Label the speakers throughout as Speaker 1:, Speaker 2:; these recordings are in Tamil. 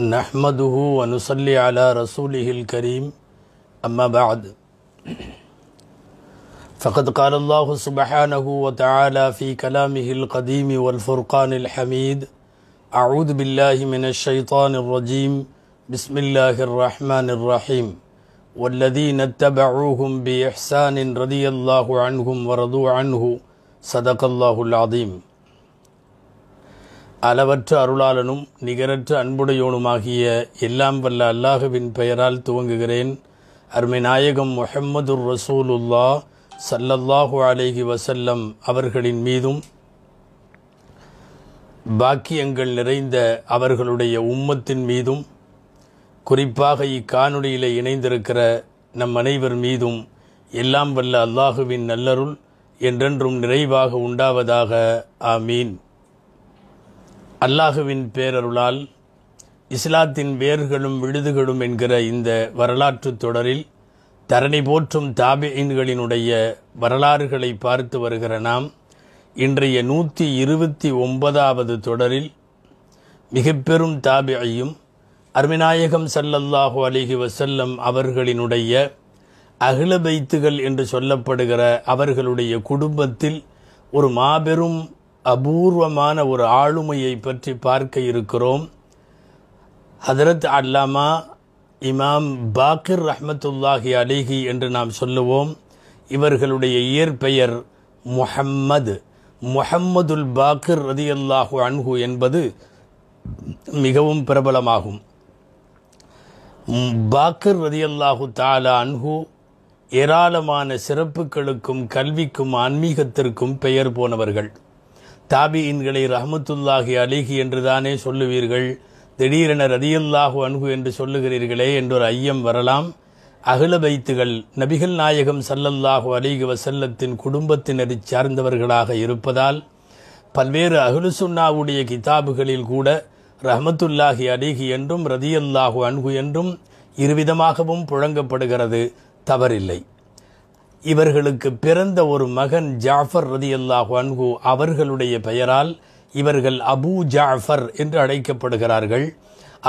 Speaker 1: نحمده ونصلي على رسوله الكريم أما بعد فقد قال الله سبحانه وتعالى في كلامه القديم والفرقان الحميد أعوذ بالله من الشيطان الرجيم بسم الله الرحمن الرحيم والذين اتبعوهم بإحسان رضي الله عنهم ورضوا عنه صدق الله العظيم அளவற்ற அருளாளனும் நிகரற்ற அன்புடையோனுமாகிய எல்லாம் வல்ல அல்லாஹுவின் பெயரால் துவங்குகிறேன் அருமை நாயகம் முஹம்மது ரசூலுல்லா சல்லல்லாஹு அலேஹி வசல்லம் அவர்களின் மீதும் பாக்கியங்கள் நிறைந்த அவர்களுடைய உம்மத்தின் மீதும் குறிப்பாக இக்காணொலியில் இணைந்திருக்கிற நம் அனைவர் மீதும் எல்லாம் வல்ல அல்லாஹுவின் நல்லருள் என்றென்றும் நிறைவாக உண்டாவதாக ஆமீன் அல்லாஹுவின் பேரருளால் இஸ்லாத்தின் வேர்களும் விடுதுகளும் என்கிற இந்த வரலாற்று தொடரில் தரணி போற்றும் தாபியின்களினுடைய வரலாறுகளை பார்த்து வருகிற நாம் இன்றைய நூற்றி இருபத்தி ஒன்பதாவது தொடரில் மிகப்பெரும் தாபியையும் அருமிநாயகம் சல்லல்லாஹு அலிஹி வசல்லம் அவர்களினுடைய அகில வைத்துகள் என்று சொல்லப்படுகிற அவர்களுடைய குடும்பத்தில் ஒரு மாபெரும் அபூர்வமான ஒரு ஆளுமையை பற்றி பார்க்க இருக்கிறோம் ஹதரத் அல்லாமா இமாம் பாக்கிர் ரஹமத்துல்லாஹி அலிஹி என்று நாம் சொல்லுவோம் இவர்களுடைய இயற்பெயர் முஹம்மது முஹம்மதுல் பாக்கிர் ரதி அல்லாஹு அன்ஹு என்பது மிகவும் பிரபலமாகும் பாக்கிர் ரதி அல்லாஹு தாலா அன்ஹு ஏராளமான சிறப்புகளுக்கும் கல்விக்கும் ஆன்மீகத்திற்கும் பெயர் போனவர்கள் தாபியின்களை ரஹமத்துல்லாஹி அலிஹி என்றுதானே சொல்லுவீர்கள் திடீரென ரதியல்லாஹு அன்பு என்று சொல்லுகிறீர்களே என்றொரு ஐயம் வரலாம் அகில வைத்துகள் நபிகள் நாயகம் சல்லல்லாஹு அலிஹி வசல்லத்தின் குடும்பத்தினரை சார்ந்தவர்களாக இருப்பதால் பல்வேறு அகிலுசுன்னாவுடைய கிதாபுகளில் கூட ரஹமத்துல்லாஹி அலிஹி என்றும் ரதியல்லாஹு அன்பு என்றும் இருவிதமாகவும் புழங்கப்படுகிறது தவறில்லை இவர்களுக்கு பிறந்த ஒரு மகன் ஜாஃபர் ரதி அல்லாஹு அன்கு அவர்களுடைய பெயரால் இவர்கள் அபு ஜாஃபர் என்று அழைக்கப்படுகிறார்கள்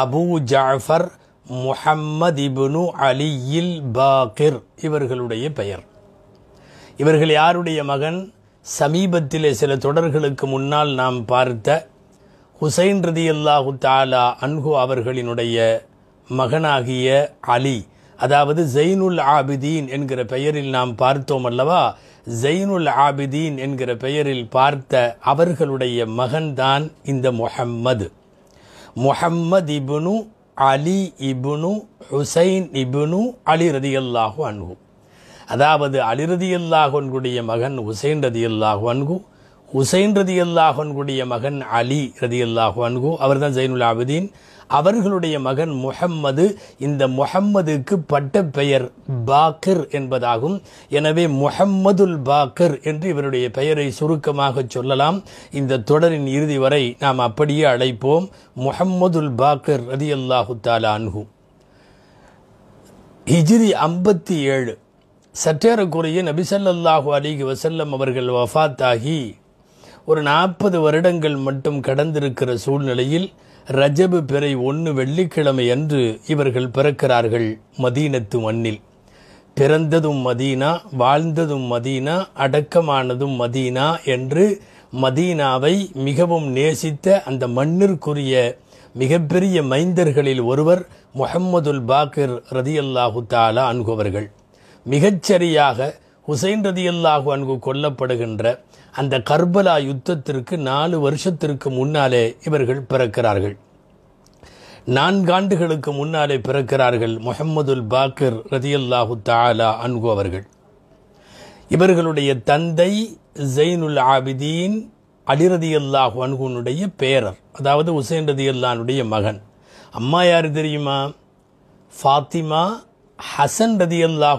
Speaker 1: அபு ஜாஃபர் முஹம்மது இபுனு அலியில் பாகிர் இவர்களுடைய பெயர் இவர்கள் யாருடைய மகன் சமீபத்திலே சில தொடர்களுக்கு முன்னால் நாம் பார்த்த ஹுசைன் ரதி அல்லாஹு தாலா அன்கு அவர்களினுடைய மகனாகிய அலி அதாவது ஜெயினுல் ஆபிதீன் என்கிற பெயரில் நாம் பார்த்தோம் அல்லவா ஜெயினுல் ஆபிதீன் என்கிற பெயரில் பார்த்த அவர்களுடைய மகன்தான் இந்த முஹம்மது முஹம்மது இபுனு அலி இபுனு ஹுசைன் இபுனு அலி ரதியல்லாஹு அன்கு அதாவது அலி ரதியல்லாஹன்குடைய மகன் ஹுசைன் ரதியல்லாஹு அன்கு ஹுசைன் ரதியல்லாஹன்குடைய மகன் அலி ரதியல்லாஹு அன்கு அவர்தான் தான் ஜெயினுல் ஆபிதீன் அவர்களுடைய மகன் முஹம்மது இந்த முகம்மதுக்கு பட்ட பெயர் பாக்கர் என்பதாகும் எனவே முஹம்மதுல் பாக்கர் என்று இவருடைய பெயரை சுருக்கமாக சொல்லலாம் இந்த தொடரின் இறுதி வரை நாம் அப்படியே அழைப்போம் முஹம்மதுல் பாக்கர் ரதி அல்லாஹு தாலான்ஹூ ஹிஜ்ரி ஐம்பத்தி ஏழு சற்றேறக்குறைய நபிசல்லாஹு அலிகி வசல்லம் அவர்கள் வஃத்தாகி ஒரு நாற்பது வருடங்கள் மட்டும் கடந்திருக்கிற சூழ்நிலையில் ரஜபு பிறை ஒன்று வெள்ளிக்கிழமை அன்று இவர்கள் பிறக்கிறார்கள் மதீனத்து மண்ணில் பிறந்ததும் மதீனா வாழ்ந்ததும் மதீனா அடக்கமானதும் மதீனா என்று மதீனாவை மிகவும் நேசித்த அந்த மண்ணிற்குரிய மிகப்பெரிய மைந்தர்களில் ஒருவர் முஹம்மதுல் பாக்கிர் ரதியல்லாஹு தாலா அன்குவர்கள் மிகச்சரியாக ஹுசைன் ரதியல்லாஹு அன்கு கொல்லப்படுகின்ற அந்த கர்பலா யுத்தத்திற்கு நாலு வருஷத்திற்கு முன்னாலே இவர்கள் பிறக்கிறார்கள் நான்காண்டுகளுக்கு முன்னாலே பிறக்கிறார்கள் முகமதுல் பாக்கிர் ரதியல்லாஹு தாலா அன்கு அவர்கள் இவர்களுடைய தந்தை ஜெயினுல் ஆபிதீன் ரதியல்லாஹு அன்குனுடைய பேரர் அதாவது உசேன் ரதியல்லானுடைய மகன் அம்மா யார் தெரியுமா ஃபாத்திமா ஹசன்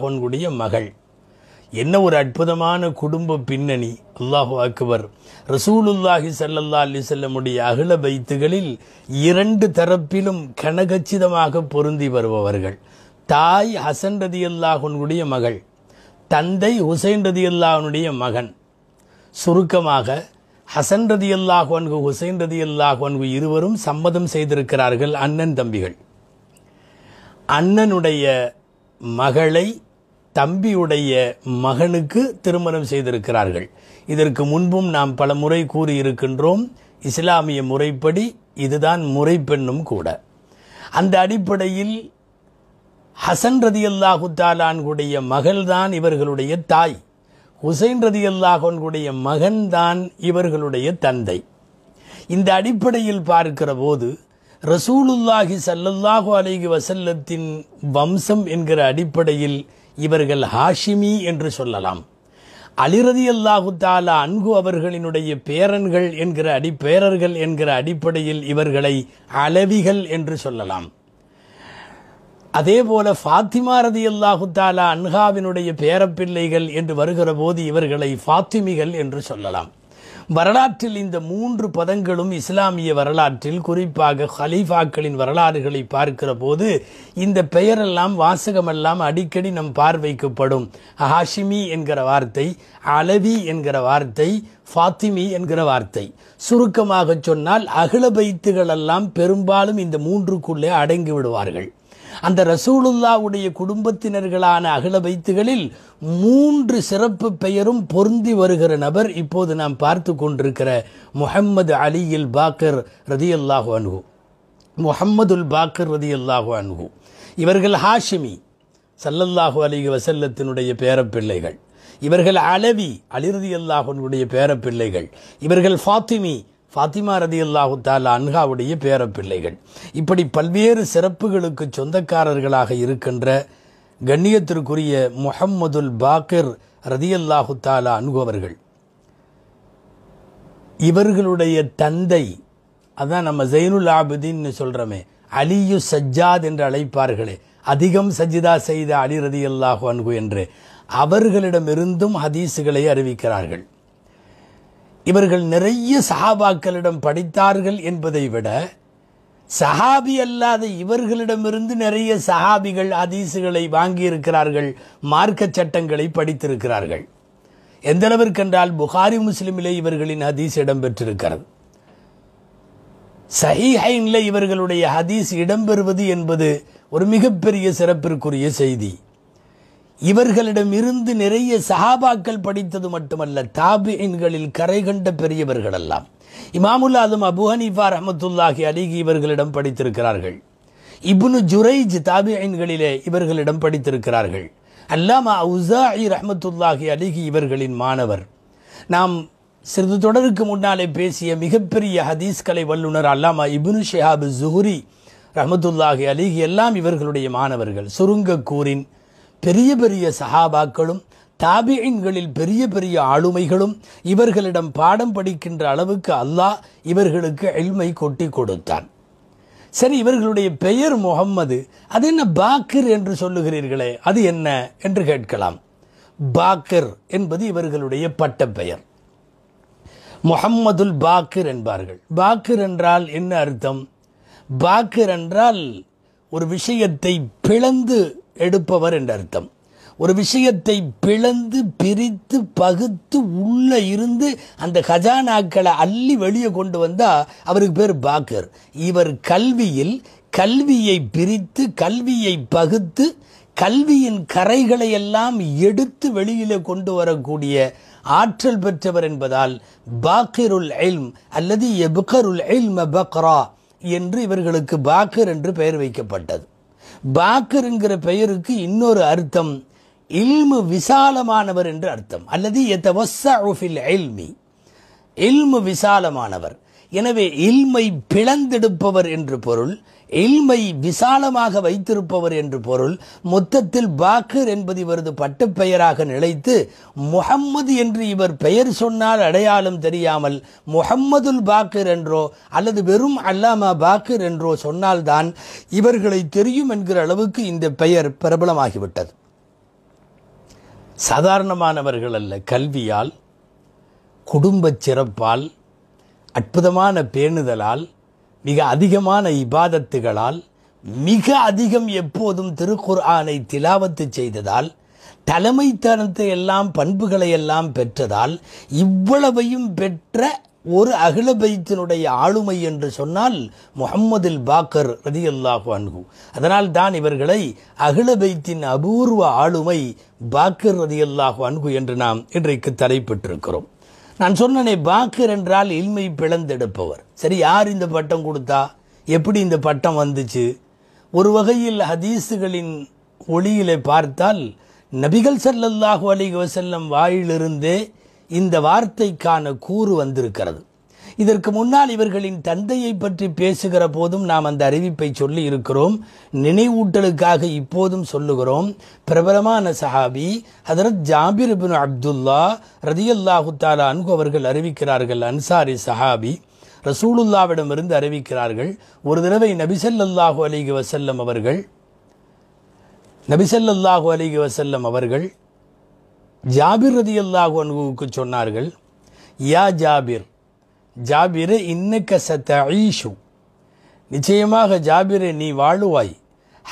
Speaker 1: அன்குடைய மகள் என்ன ஒரு அற்புதமான குடும்ப பின்னணி அல்லாஹு அக்பர் ரசூலுல்லாஹி சல்லல்லா அலி செல்லமுடைய அகில பைத்துகளில் இரண்டு தரப்பிலும் கனகச்சிதமாக பொருந்தி வருபவர்கள் தாய் ஹசன் ரதி அல்லாஹனுடைய மகள் தந்தை ஹுசைன் ரதி அல்லாஹனுடைய மகன் சுருக்கமாக ஹசன் ரதி அல்லாஹன்கு ஹுசைன் ரதி அல்லாஹன்கு இருவரும் சம்மதம் செய்திருக்கிறார்கள் அண்ணன் தம்பிகள் அண்ணனுடைய மகளை தம்பியுடைய மகனுக்கு திருமணம் செய்திருக்கிறார்கள் இதற்கு முன்பும் நாம் பல முறை கூறியிருக்கின்றோம் இஸ்லாமிய முறைப்படி இதுதான் முறை பெண்ணும் கூட அந்த அடிப்படையில் ஹசன் ரதி அல்லாஹு தாலான்குடைய மகள்தான் இவர்களுடைய தாய் ஹுசைன் ரதி அல்லாஹன்குடைய மகன்தான் இவர்களுடைய தந்தை இந்த அடிப்படையில் பார்க்கிற போது ரசூலுல்லாஹி சல்லல்லாஹு அலைகி வசல்லத்தின் வம்சம் என்கிற அடிப்படையில் இவர்கள் ஹாஷிமி என்று சொல்லலாம் அலிரதி அல்லாஹுத்தால தாலா அன்கு அவர்களினுடைய பேரன்கள் என்கிற அடி பேரர்கள் என்கிற அடிப்படையில் இவர்களை அளவிகள் என்று சொல்லலாம் அதே போல ஃபாத்திமா ரதி அல்லாஹுத்தாலா அன்ஹாவினுடைய பேரப்பிள்ளைகள் என்று வருகிற போது இவர்களை ஃபாத்திமிகள் என்று சொல்லலாம் வரலாற்றில் இந்த மூன்று பதங்களும் இஸ்லாமிய வரலாற்றில் குறிப்பாக ஹலீஃபாக்களின் வரலாறுகளை பார்க்கிற போது இந்த பெயரெல்லாம் வாசகமெல்லாம் அடிக்கடி நம் பார்வைக்குப்படும் ஹாஷிமி என்கிற வார்த்தை அலவி என்கிற வார்த்தை ஃபாத்திமி என்கிற வார்த்தை சுருக்கமாக சொன்னால் அகிலபைத்துகளெல்லாம் பெரும்பாலும் இந்த மூன்றுக்குள்ளே அடங்கி விடுவார்கள் அந்த ரசூலுல்லாவுடைய குடும்பத்தினர்களான அகல வைத்துகளில் மூன்று சிறப்பு பெயரும் பொருந்தி வருகிற நபர் இப்போது நாம் பார்த்து கொண்டிருக்கிற முஹம்மது அலியில் பாக்கர் ரதி அல்லாஹு அனுகு முஹம்மதுல் பாக்கர் ரதி அல்லாஹு அனுகு இவர்கள் ஹாஷிமி சல்லல்லாஹு அலி வசல்லத்தினுடைய பேரப்பிள்ளைகள் இவர்கள் அலவி அலிரதி அல்லாஹனுடைய பேரப்பிள்ளைகள் இவர்கள் ஃபாத்திமி ஃபாத்திமா ரதி அல்லாஹு தாலா அன்ஹாவுடைய பேரப்பிள்ளைகள் இப்படி பல்வேறு சிறப்புகளுக்கு சொந்தக்காரர்களாக இருக்கின்ற கண்ணியத்திற்குரிய முஹம்மதுல் பாக்கிர் ரதி அல்லாஹு தாலா அன்குவர்கள் இவர்களுடைய தந்தை அதான் நம்ம ஜெயினுல் ஆபிதின்னு சொல்கிறோமே அலியு சஜ்ஜாத் என்று அழைப்பார்களே அதிகம் சஜிதா செய்த அலி ரதி அல்லாஹு அன்கு என்று அவர்களிடமிருந்தும் ஹதீஸுகளை அறிவிக்கிறார்கள் இவர்கள் நிறைய சஹாபாக்களிடம் படித்தார்கள் என்பதை விட சஹாபி அல்லாத இவர்களிடமிருந்து நிறைய சஹாபிகள் அதீசுகளை வாங்கியிருக்கிறார்கள் மார்க்க சட்டங்களை படித்திருக்கிறார்கள் எந்த என்றால் புகாரி முஸ்லிமிலே இவர்களின் ஹதீஸ் இடம்பெற்றிருக்கிறது சஹிஹைன்ல இவர்களுடைய ஹதீஸ் இடம்பெறுவது என்பது ஒரு மிகப்பெரிய சிறப்பிற்குரிய செய்தி இவர்களிடமிருந்து நிறைய சஹாபாக்கள் படித்தது மட்டுமல்ல தாபின்களில் கரை கண்ட பெரியவர்கள் எல்லாம் ஆதம் அபு ஹனீஃபா அஹமத்துல்லாஹி அலிகி இவர்களிடம் படித்திருக்கிறார்கள் இப்னு ஜுரைஜ் தாபிஐன்களிலே இவர்களிடம் படித்திருக்கிறார்கள் அல்லாமா உசாஹி ரஹமத்துல்லாஹி அலிகி இவர்களின் மாணவர் நாம் சிறிது தொடருக்கு முன்னாலே பேசிய மிகப்பெரிய ஹதீஸ்கலை வல்லுநர் அல்லாமா இபுனு ஷெஹாபு ஜுஹுரி ரஹமத்துல்லாஹி அலிகி எல்லாம் இவர்களுடைய மாணவர்கள் சுருங்க கூறின் பெரிய பெரிய சஹாபாக்களும் தாபியின்களில் பெரிய பெரிய ஆளுமைகளும் இவர்களிடம் பாடம் படிக்கின்ற அளவுக்கு அல்லாஹ் இவர்களுக்கு எல்மை கொட்டி கொடுத்தான் சரி இவர்களுடைய பெயர் முகம்மது அது என்ன பாக்கிர் என்று சொல்லுகிறீர்களே அது என்ன என்று கேட்கலாம் பாக்கிர் என்பது இவர்களுடைய பட்ட பெயர் முகம்மதுல் பாக்கிர் என்பார்கள் பாக்கிர் என்றால் என்ன அர்த்தம் பாக்கிர் என்றால் ஒரு விஷயத்தை பிளந்து எடுப்பவர் என்ற அர்த்தம் ஒரு விஷயத்தை பிளந்து பிரித்து பகுத்து உள்ளே இருந்து அந்த கஜானாக்களை அள்ளி வெளியே கொண்டு வந்தால் அவருக்கு பேர் பாக்கர் இவர் கல்வியில் கல்வியை பிரித்து கல்வியை பகுத்து கல்வியின் கரைகளை எல்லாம் எடுத்து வெளியிலே கொண்டு வரக்கூடிய ஆற்றல் பெற்றவர் என்பதால் பாக்கிருல் எல்ம் அல்லது எபுகருல் எல்ம பக்ரா என்று இவர்களுக்கு பாக்கர் என்று பெயர் வைக்கப்பட்டது பாக்கருங்கிற பெயருக்கு இன்னொரு அர்த்தம் இல்மு விசாலமானவர் என்று அர்த்தம் அல்லது இல்மு விசாலமானவர் எனவே இல்மை பிளந்தெடுப்பவர் என்று பொருள் இல்மை விசாலமாக வைத்திருப்பவர் என்று பொருள் மொத்தத்தில் பாக்கர் என்பது இவரது பட்டப்பெயராக நிலைத்து முகம்மது என்று இவர் பெயர் சொன்னால் அடையாளம் தெரியாமல் முகம்மதுல் பாக்கர் என்றோ அல்லது வெறும் அல்லாமா பாக்கர் என்றோ சொன்னால்தான் இவர்களை தெரியும் என்கிற அளவுக்கு இந்த பெயர் பிரபலமாகிவிட்டது சாதாரணமானவர்கள் அல்ல கல்வியால் குடும்பச் சிறப்பால் அற்புதமான பேணுதலால் மிக அதிகமான இபாதத்துகளால் மிக அதிகம் எப்போதும் திருக்குர்ஆனை திலாவத்து செய்ததால் தலைமைத்தனத்தை எல்லாம் பண்புகளை எல்லாம் பெற்றதால் இவ்வளவையும் பெற்ற ஒரு அகிலபைத்தினுடைய ஆளுமை என்று சொன்னால் முகம்மதில் பாக்கர் ரதியல்லாஹு அன்பு அதனால் தான் இவர்களை அகிலபைத்தின் அபூர்வ ஆளுமை பாக்கர் ரதியல்லாஹு அன்கு என்று நாம் இன்றைக்கு தலைப்பெற்றிருக்கிறோம் நான் சொன்னனே பாக்கர் என்றால் இல்மை பிளந்தெடுப்பவர் சரி யார் இந்த பட்டம் கொடுத்தா எப்படி இந்த பட்டம் வந்துச்சு ஒரு வகையில் ஹதீஸுகளின் ஒளியிலே பார்த்தால் நபிகள் சல்லல்லாஹு அலி வசல்லம் வாயிலிருந்தே இந்த வார்த்தைக்கான கூறு வந்திருக்கிறது இதற்கு முன்னால் இவர்களின் தந்தையை பற்றி பேசுகிற போதும் நாம் அந்த அறிவிப்பை சொல்லி இருக்கிறோம் நினைவூட்டலுக்காக இப்போதும் சொல்லுகிறோம் பிரபலமான சஹாபி ஹதரத் ஜாபிர் பின் அப்துல்லா ரதியல்லாஹு தாலா அன்கு அவர்கள் அறிவிக்கிறார்கள் அன்சாரி சஹாபி ரசூலுல்லாவிடமிருந்து அறிவிக்கிறார்கள் ஒரு தடவை நபிசல்லாஹு அலிகி வசல்லம் அவர்கள் நபிசல்லாஹு அலிகி வசல்லம் அவர்கள் ஜாபிர் ரதி அல்லாஹு சொன்னார்கள் யா ஜாபிர் ஜாபிரு இன்னக்க சத்த நிச்சயமாக ஜாபிரு நீ வாழுவாய்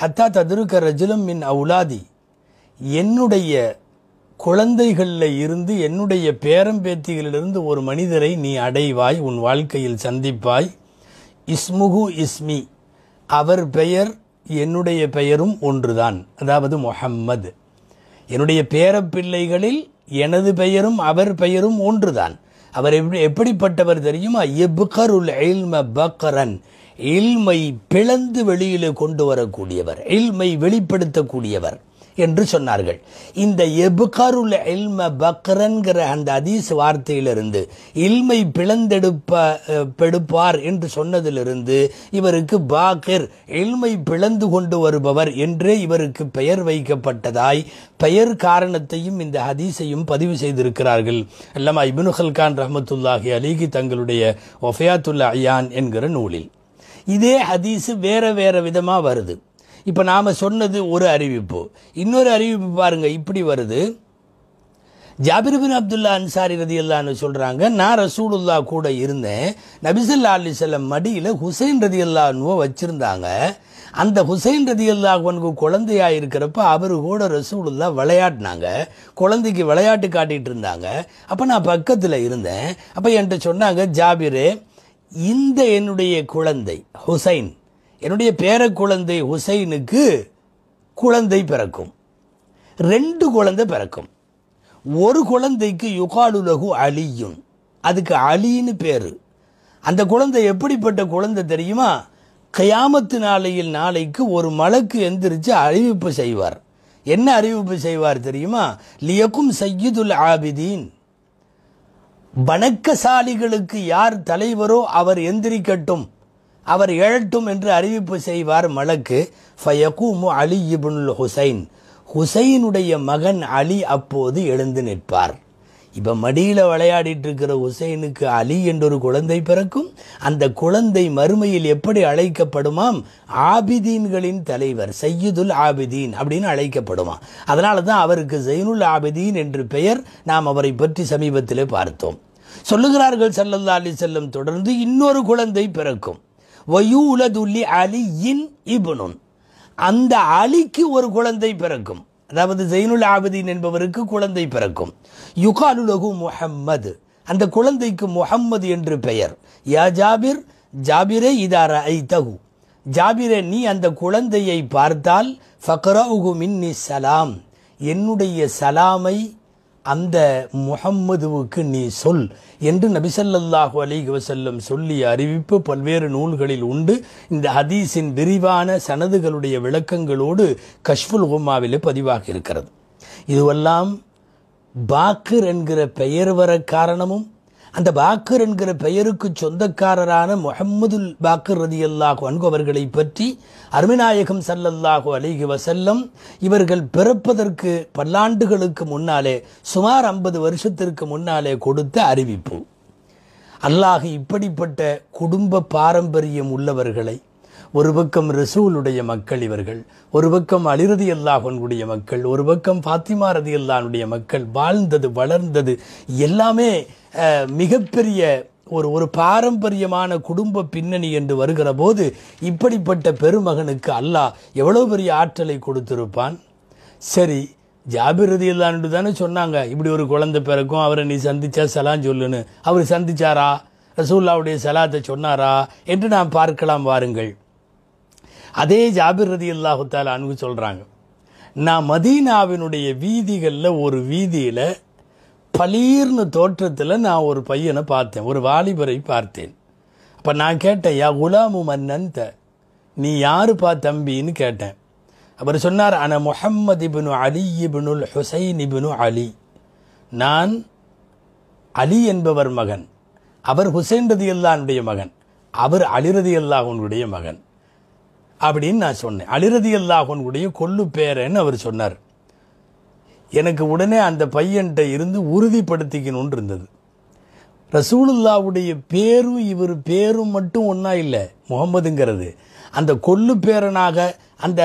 Speaker 1: ஹத்தா ததுருக்க ரஜுலும் மின் அவுலாதி என்னுடைய குழந்தைகளில் இருந்து என்னுடைய பேரம்பேத்திகளிலிருந்து ஒரு மனிதரை நீ அடைவாய் உன் வாழ்க்கையில் சந்திப்பாய் இஸ்முகு இஸ்மி அவர் பெயர் என்னுடைய பெயரும் ஒன்றுதான் அதாவது முஹம்மது என்னுடைய பேரப்பிள்ளைகளில் எனது பெயரும் அவர் பெயரும் ஒன்றுதான் அவர் எப்படி எப்படிப்பட்டவர் தெரியுமா எப்கருல் எல்ம பக்கரன் இல்மை பிளந்து வெளியிலே கொண்டு வரக்கூடியவர் இல்மை வெளிப்படுத்தக்கூடியவர் என்று சொன்னார்கள் இந்த எபுகாருல் இல்ம பக்ரன்கிற அந்த அதீஸ் வார்த்தையிலிருந்து இல்மை பிளந்தெடுப்ப பெடுப்பார் என்று சொன்னதிலிருந்து இவருக்கு பாக்கிர் இல்மை பிளந்து கொண்டு வருபவர் என்றே இவருக்கு பெயர் வைக்கப்பட்டதாய் பெயர் காரணத்தையும் இந்த ஹதீஸையும் பதிவு செய்திருக்கிறார்கள் அல்லமா இபினு கான் ரஹமத்துல்லாஹி அலிகி தங்களுடைய ஒஃபயாத்துல்லா ஐயான் என்கிற நூலில் இதே ஹதீஸு வேற வேற விதமாக வருது இப்போ நாம் சொன்னது ஒரு அறிவிப்பு இன்னொரு அறிவிப்பு பாருங்கள் இப்படி வருது பின் அப்துல்லா அன்சாரி ரதி அல்லான்னு சொல்கிறாங்க நான் ரசூலுல்லா கூட இருந்தேன் நபிசல்லா அலி செல்லம் மடியில் ஹுசைன் ரதி வச்சுருந்தாங்க அந்த ஹுசைன் ரதி உனக்கு குழந்தையாக இருக்கிறப்ப அவரு கூட ரசூலுல்லா விளையாட்டினாங்க குழந்தைக்கு விளையாட்டு காட்டிகிட்டு இருந்தாங்க அப்போ நான் பக்கத்தில் இருந்தேன் அப்போ என்கிட்ட சொன்னாங்க ஜாபிரு இந்த என்னுடைய குழந்தை ஹுசைன் என்னுடைய பேர குழந்தை ஹுசைனுக்கு குழந்தை பிறக்கும் ரெண்டு குழந்தை பிறக்கும் ஒரு குழந்தைக்கு யுகாலுலகு அழியும் அதுக்கு அழின்னு பேர் அந்த குழந்தை எப்படிப்பட்ட குழந்தை தெரியுமா கயாமத்து நாளையில் நாளைக்கு ஒரு மலக்கு எந்திரிச்சு அறிவிப்பு செய்வார் என்ன அறிவிப்பு செய்வார் தெரியுமா லியக்கும் சையீதுல் ஆபிதீன் வணக்கசாலிகளுக்கு யார் தலைவரோ அவர் எந்திரிக்கட்டும் அவர் எழட்டும் என்று அறிவிப்பு செய்வார் மலக்கு ஃபயகூமு அலி இபுனுல் ஹுசைன் ஹுசைனுடைய மகன் அலி அப்போது எழுந்து நிற்பார் இப்போ மடியில் விளையாடிட்டு இருக்கிற ஹுசைனுக்கு அலி என்றொரு குழந்தை பிறக்கும் அந்த குழந்தை மறுமையில் எப்படி அழைக்கப்படுமாம் ஆபிதீன்களின் தலைவர் சையீதுல் ஆபிதீன் அப்படின்னு அழைக்கப்படுமாம் அதனால தான் அவருக்கு ஜெயினுல் ஆபிதீன் என்று பெயர் நாம் அவரை பற்றி சமீபத்தில் பார்த்தோம் சொல்லுகிறார்கள் செல்லல்லா அலி செல்லம் தொடர்ந்து இன்னொரு குழந்தை பிறக்கும் வயூலதுல்லி அலியின் இபுனுன் அந்த அலிக்கு ஒரு குழந்தை பிறக்கும் அதாவது ஜெயினுல் ஆபதீன் என்பவருக்கு குழந்தை பிறக்கும் யுகாலுலகு முஹம்மது அந்த குழந்தைக்கு முஹம்மது என்று பெயர் யா ஜாபிர் ஜாபிரே இதார ஐ தகு ஜாபிரே நீ அந்த குழந்தையை பார்த்தால் ஃபக்ரா உகு மின்னி சலாம் என்னுடைய சலாமை அந்த முகம்மதுவுக்கு நீ சொல் என்று நபிசல்லாஹு அலிஹி வசல்லம் சொல்லிய அறிவிப்பு பல்வேறு நூல்களில் உண்டு இந்த ஹதீஸின் விரிவான சனதுகளுடைய விளக்கங்களோடு கஷ்புல் ஹுமாவில் பதிவாக இருக்கிறது இதுவெல்லாம் பாக்கர் என்கிற பெயர் வர காரணமும் அந்த பாக்கர் என்கிற பெயருக்கு சொந்தக்காரரான முகம்மதுல் பாக்கர் ரதி அல்லாஹு அன்கவர்களை பற்றி அருமிநாயகம் சல்லல்லாஹு அலிஹி வசல்லம் இவர்கள் பிறப்பதற்கு பல்லாண்டுகளுக்கு முன்னாலே சுமார் ஐம்பது வருஷத்திற்கு முன்னாலே கொடுத்த அறிவிப்பு அல்லாஹ் இப்படிப்பட்ட குடும்ப பாரம்பரியம் உள்ளவர்களை ஒரு பக்கம் ரசூலுடைய மக்கள் இவர்கள் ஒரு பக்கம் அலிரதி அல்லாஹனுடைய மக்கள் ஒரு பக்கம் ஃபாத்திமா ரதி அல்லானுடைய மக்கள் வாழ்ந்தது வளர்ந்தது எல்லாமே மிகப்பெரிய ஒரு ஒரு பாரம்பரியமான குடும்ப பின்னணி என்று வருகிற போது இப்படிப்பட்ட பெருமகனுக்கு அல்லாஹ் எவ்வளோ பெரிய ஆற்றலை கொடுத்திருப்பான் சரி ஜாபிரதி இல்லான்னு தானே சொன்னாங்க இப்படி ஒரு குழந்தை பிறக்கும் அவரை நீ சந்திச்சா சலான் சொல்லுன்னு அவர் சந்திச்சாரா ரசூல்லாவுடைய சலாத்தை சொன்னாரா என்று நாம் பார்க்கலாம் வாருங்கள் அதே ஜாபிர் ரதி அல்லாஹுத்தால் அனுகு சொல்கிறாங்க நான் மதீனாவினுடைய வீதிகளில் ஒரு வீதியில் பலீர்னு தோற்றத்தில் நான் ஒரு பையனை பார்த்தேன் ஒரு வாலிபரை பார்த்தேன் அப்போ நான் கேட்டேன் யா குலாமு மன்னந்த நீ யாருப்பா தம்பின்னு கேட்டேன் அவர் சொன்னார் அன முஹம்மது இபுனு அலி இபுனுல் ஹுசைன் இபுனு அலி நான் அலி என்பவர் மகன் அவர் ஹுசைன் ரதி அல்லாவுடைய மகன் அவர் அலிரதி அல்லாஹனுடைய மகன் அப்படின்னு நான் சொன்னேன் அலிரதி அல்லாஹனுடைய கொல்லு பேரன்னு அவர் சொன்னார் எனக்கு உடனே அந்த பையன்கிட்ட இருந்து உறுதிப்படுத்திக்கணும்னு இருந்தது ரசூலுல்லாவுடைய பேரும் இவர் பேரும் மட்டும் ஒன்றா இல்லை முகமதுங்கிறது அந்த கொல்லு பேரனாக அந்த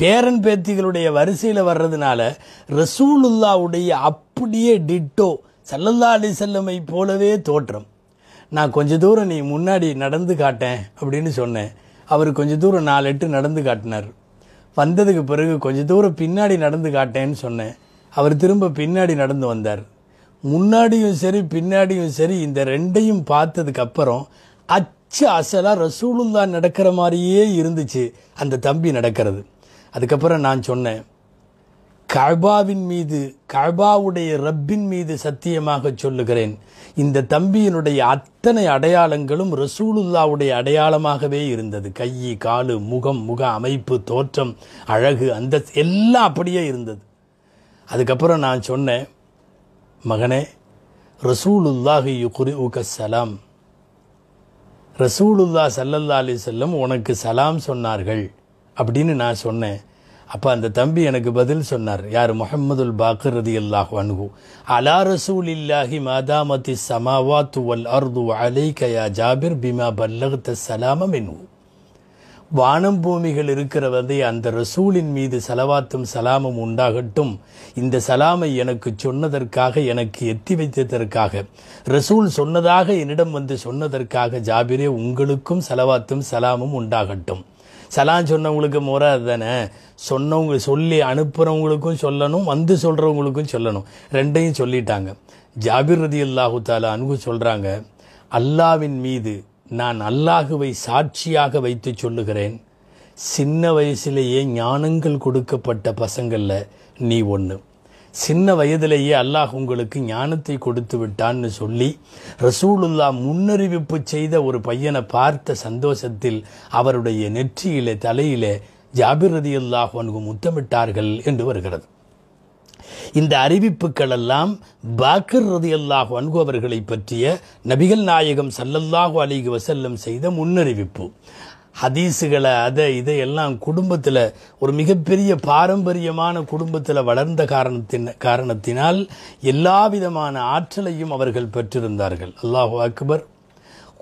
Speaker 1: பேரன் பேத்திகளுடைய வரிசையில் வர்றதுனால ரசூலுல்லாவுடைய அப்படியே டிட்டோ சல்லல்லா அலி செல்லமை போலவே தோற்றம் நான் கொஞ்ச தூரம் நீ முன்னாடி நடந்து காட்டேன் அப்படின்னு சொன்னேன் அவர் கொஞ்ச தூரம் நாலு எட்டு நடந்து காட்டினார் வந்ததுக்கு பிறகு கொஞ்ச தூரம் பின்னாடி நடந்து காட்டேன்னு சொன்னேன் அவர் திரும்ப பின்னாடி நடந்து வந்தார் முன்னாடியும் சரி பின்னாடியும் சரி இந்த ரெண்டையும் பார்த்ததுக்கப்புறம் அச்சு அசலாக ரசூலுந்தான் நடக்கிற மாதிரியே இருந்துச்சு அந்த தம்பி நடக்கிறது அதுக்கப்புறம் நான் சொன்னேன் கபாவின் மீது கபாவுடைய ரப்பின் மீது சத்தியமாக சொல்லுகிறேன் இந்த தம்பியினுடைய அத்தனை அடையாளங்களும் ரசூலுல்லாவுடைய அடையாளமாகவே இருந்தது கை காலு முகம் முக அமைப்பு தோற்றம் அழகு அந்த எல்லாம் அப்படியே இருந்தது அதுக்கப்புறம் நான் சொன்னேன் மகனே ரசூலுல்லாஹி யுகுரி உக சலாம் ரசூலுல்லா சல்லல்லா அலி செல்லம் உனக்கு சலாம் சொன்னார்கள் அப்படின்னு நான் சொன்னேன் அப்போ அந்த தம்பி எனக்கு பதில் சொன்னார் யார் முஹம்மதுல் பாக்கர் ரதி அல்லாஹ் அனுகு அலா ரசூல் இல்லாஹி மாதாமதி சமாவா துவல் அர்து அலை கயா ஜாபிர் பிமா பல்லகத்த சலாமம் என்கு வானம் பூமிகள் இருக்கிறவதை அந்த ரசூலின் மீது செலவாத்தும் சலாமும் உண்டாகட்டும் இந்த சலாமை எனக்கு சொன்னதற்காக எனக்கு எத்தி வைத்ததற்காக ரசூல் சொன்னதாக என்னிடம் வந்து சொன்னதற்காக ஜாபிரே உங்களுக்கும் செலவாத்தும் சலாமும் உண்டாகட்டும் சலான் சொன்னவங்களுக்கு முறை அதுதானே சொன்னவங்க சொல்லி அனுப்புகிறவங்களுக்கும் சொல்லணும் வந்து சொல்கிறவங்களுக்கும் சொல்லணும் ரெண்டையும் சொல்லிட்டாங்க ஜாபிர் ரதி அல்லாஹு தாலா அன்பு சொல்கிறாங்க அல்லாவின் மீது நான் அல்லாஹுவை சாட்சியாக வைத்து சொல்லுகிறேன் சின்ன வயசிலேயே ஞானங்கள் கொடுக்கப்பட்ட பசங்களில் நீ ஒன்று சின்ன வயதிலேயே அல்லாஹ் உங்களுக்கு ஞானத்தை கொடுத்து விட்டான்னு சொல்லி ரசூலுல்லா முன்னறிவிப்பு செய்த ஒரு பையனை பார்த்த சந்தோஷத்தில் அவருடைய நெற்றியிலே தலையிலே ஜாபிர் ரதி அல்லாஹ் அன்கு முத்தமிட்டார்கள் என்று வருகிறது இந்த அறிவிப்புகள் எல்லாம் பாக்கர் ரதி அல்லாஹ் அன்கு அவர்களை பற்றிய நபிகள் நாயகம் சல்லல்லாஹு அலிகு வசல்லம் செய்த முன்னறிவிப்பு ஹதீஸுகளை அதை இதை எல்லாம் குடும்பத்தில் ஒரு மிகப்பெரிய பாரம்பரியமான குடும்பத்தில் வளர்ந்த காரணத்தின் காரணத்தினால் எல்லா விதமான ஆற்றலையும் அவர்கள் பெற்றிருந்தார்கள் அல்லாஹு அக்பர்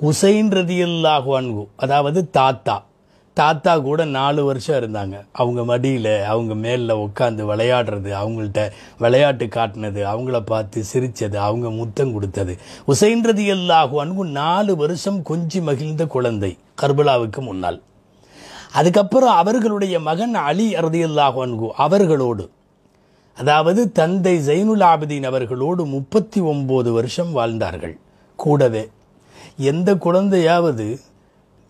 Speaker 1: ஹுசைன் ரதியுல்லாஹு அதாவது தாத்தா தாத்தா கூட நாலு வருஷம் இருந்தாங்க அவங்க மடியில் அவங்க மேலில் உட்காந்து விளையாடுறது அவங்கள்ட்ட விளையாட்டு காட்டினது அவங்கள பார்த்து சிரித்தது அவங்க முத்தம் கொடுத்தது உசைன்றது எல்லாகும் அன்பு நாலு வருஷம் கொஞ்சி மகிழ்ந்த குழந்தை கர்பலாவுக்கு முன்னால் அதுக்கப்புறம் அவர்களுடைய மகன் அலி அருதியல்லாஹு அன்பு அவர்களோடு அதாவது தந்தை ஜெயினுல் ஆபதீன் அவர்களோடு முப்பத்தி ஒம்பது வருஷம் வாழ்ந்தார்கள் கூடவே எந்த குழந்தையாவது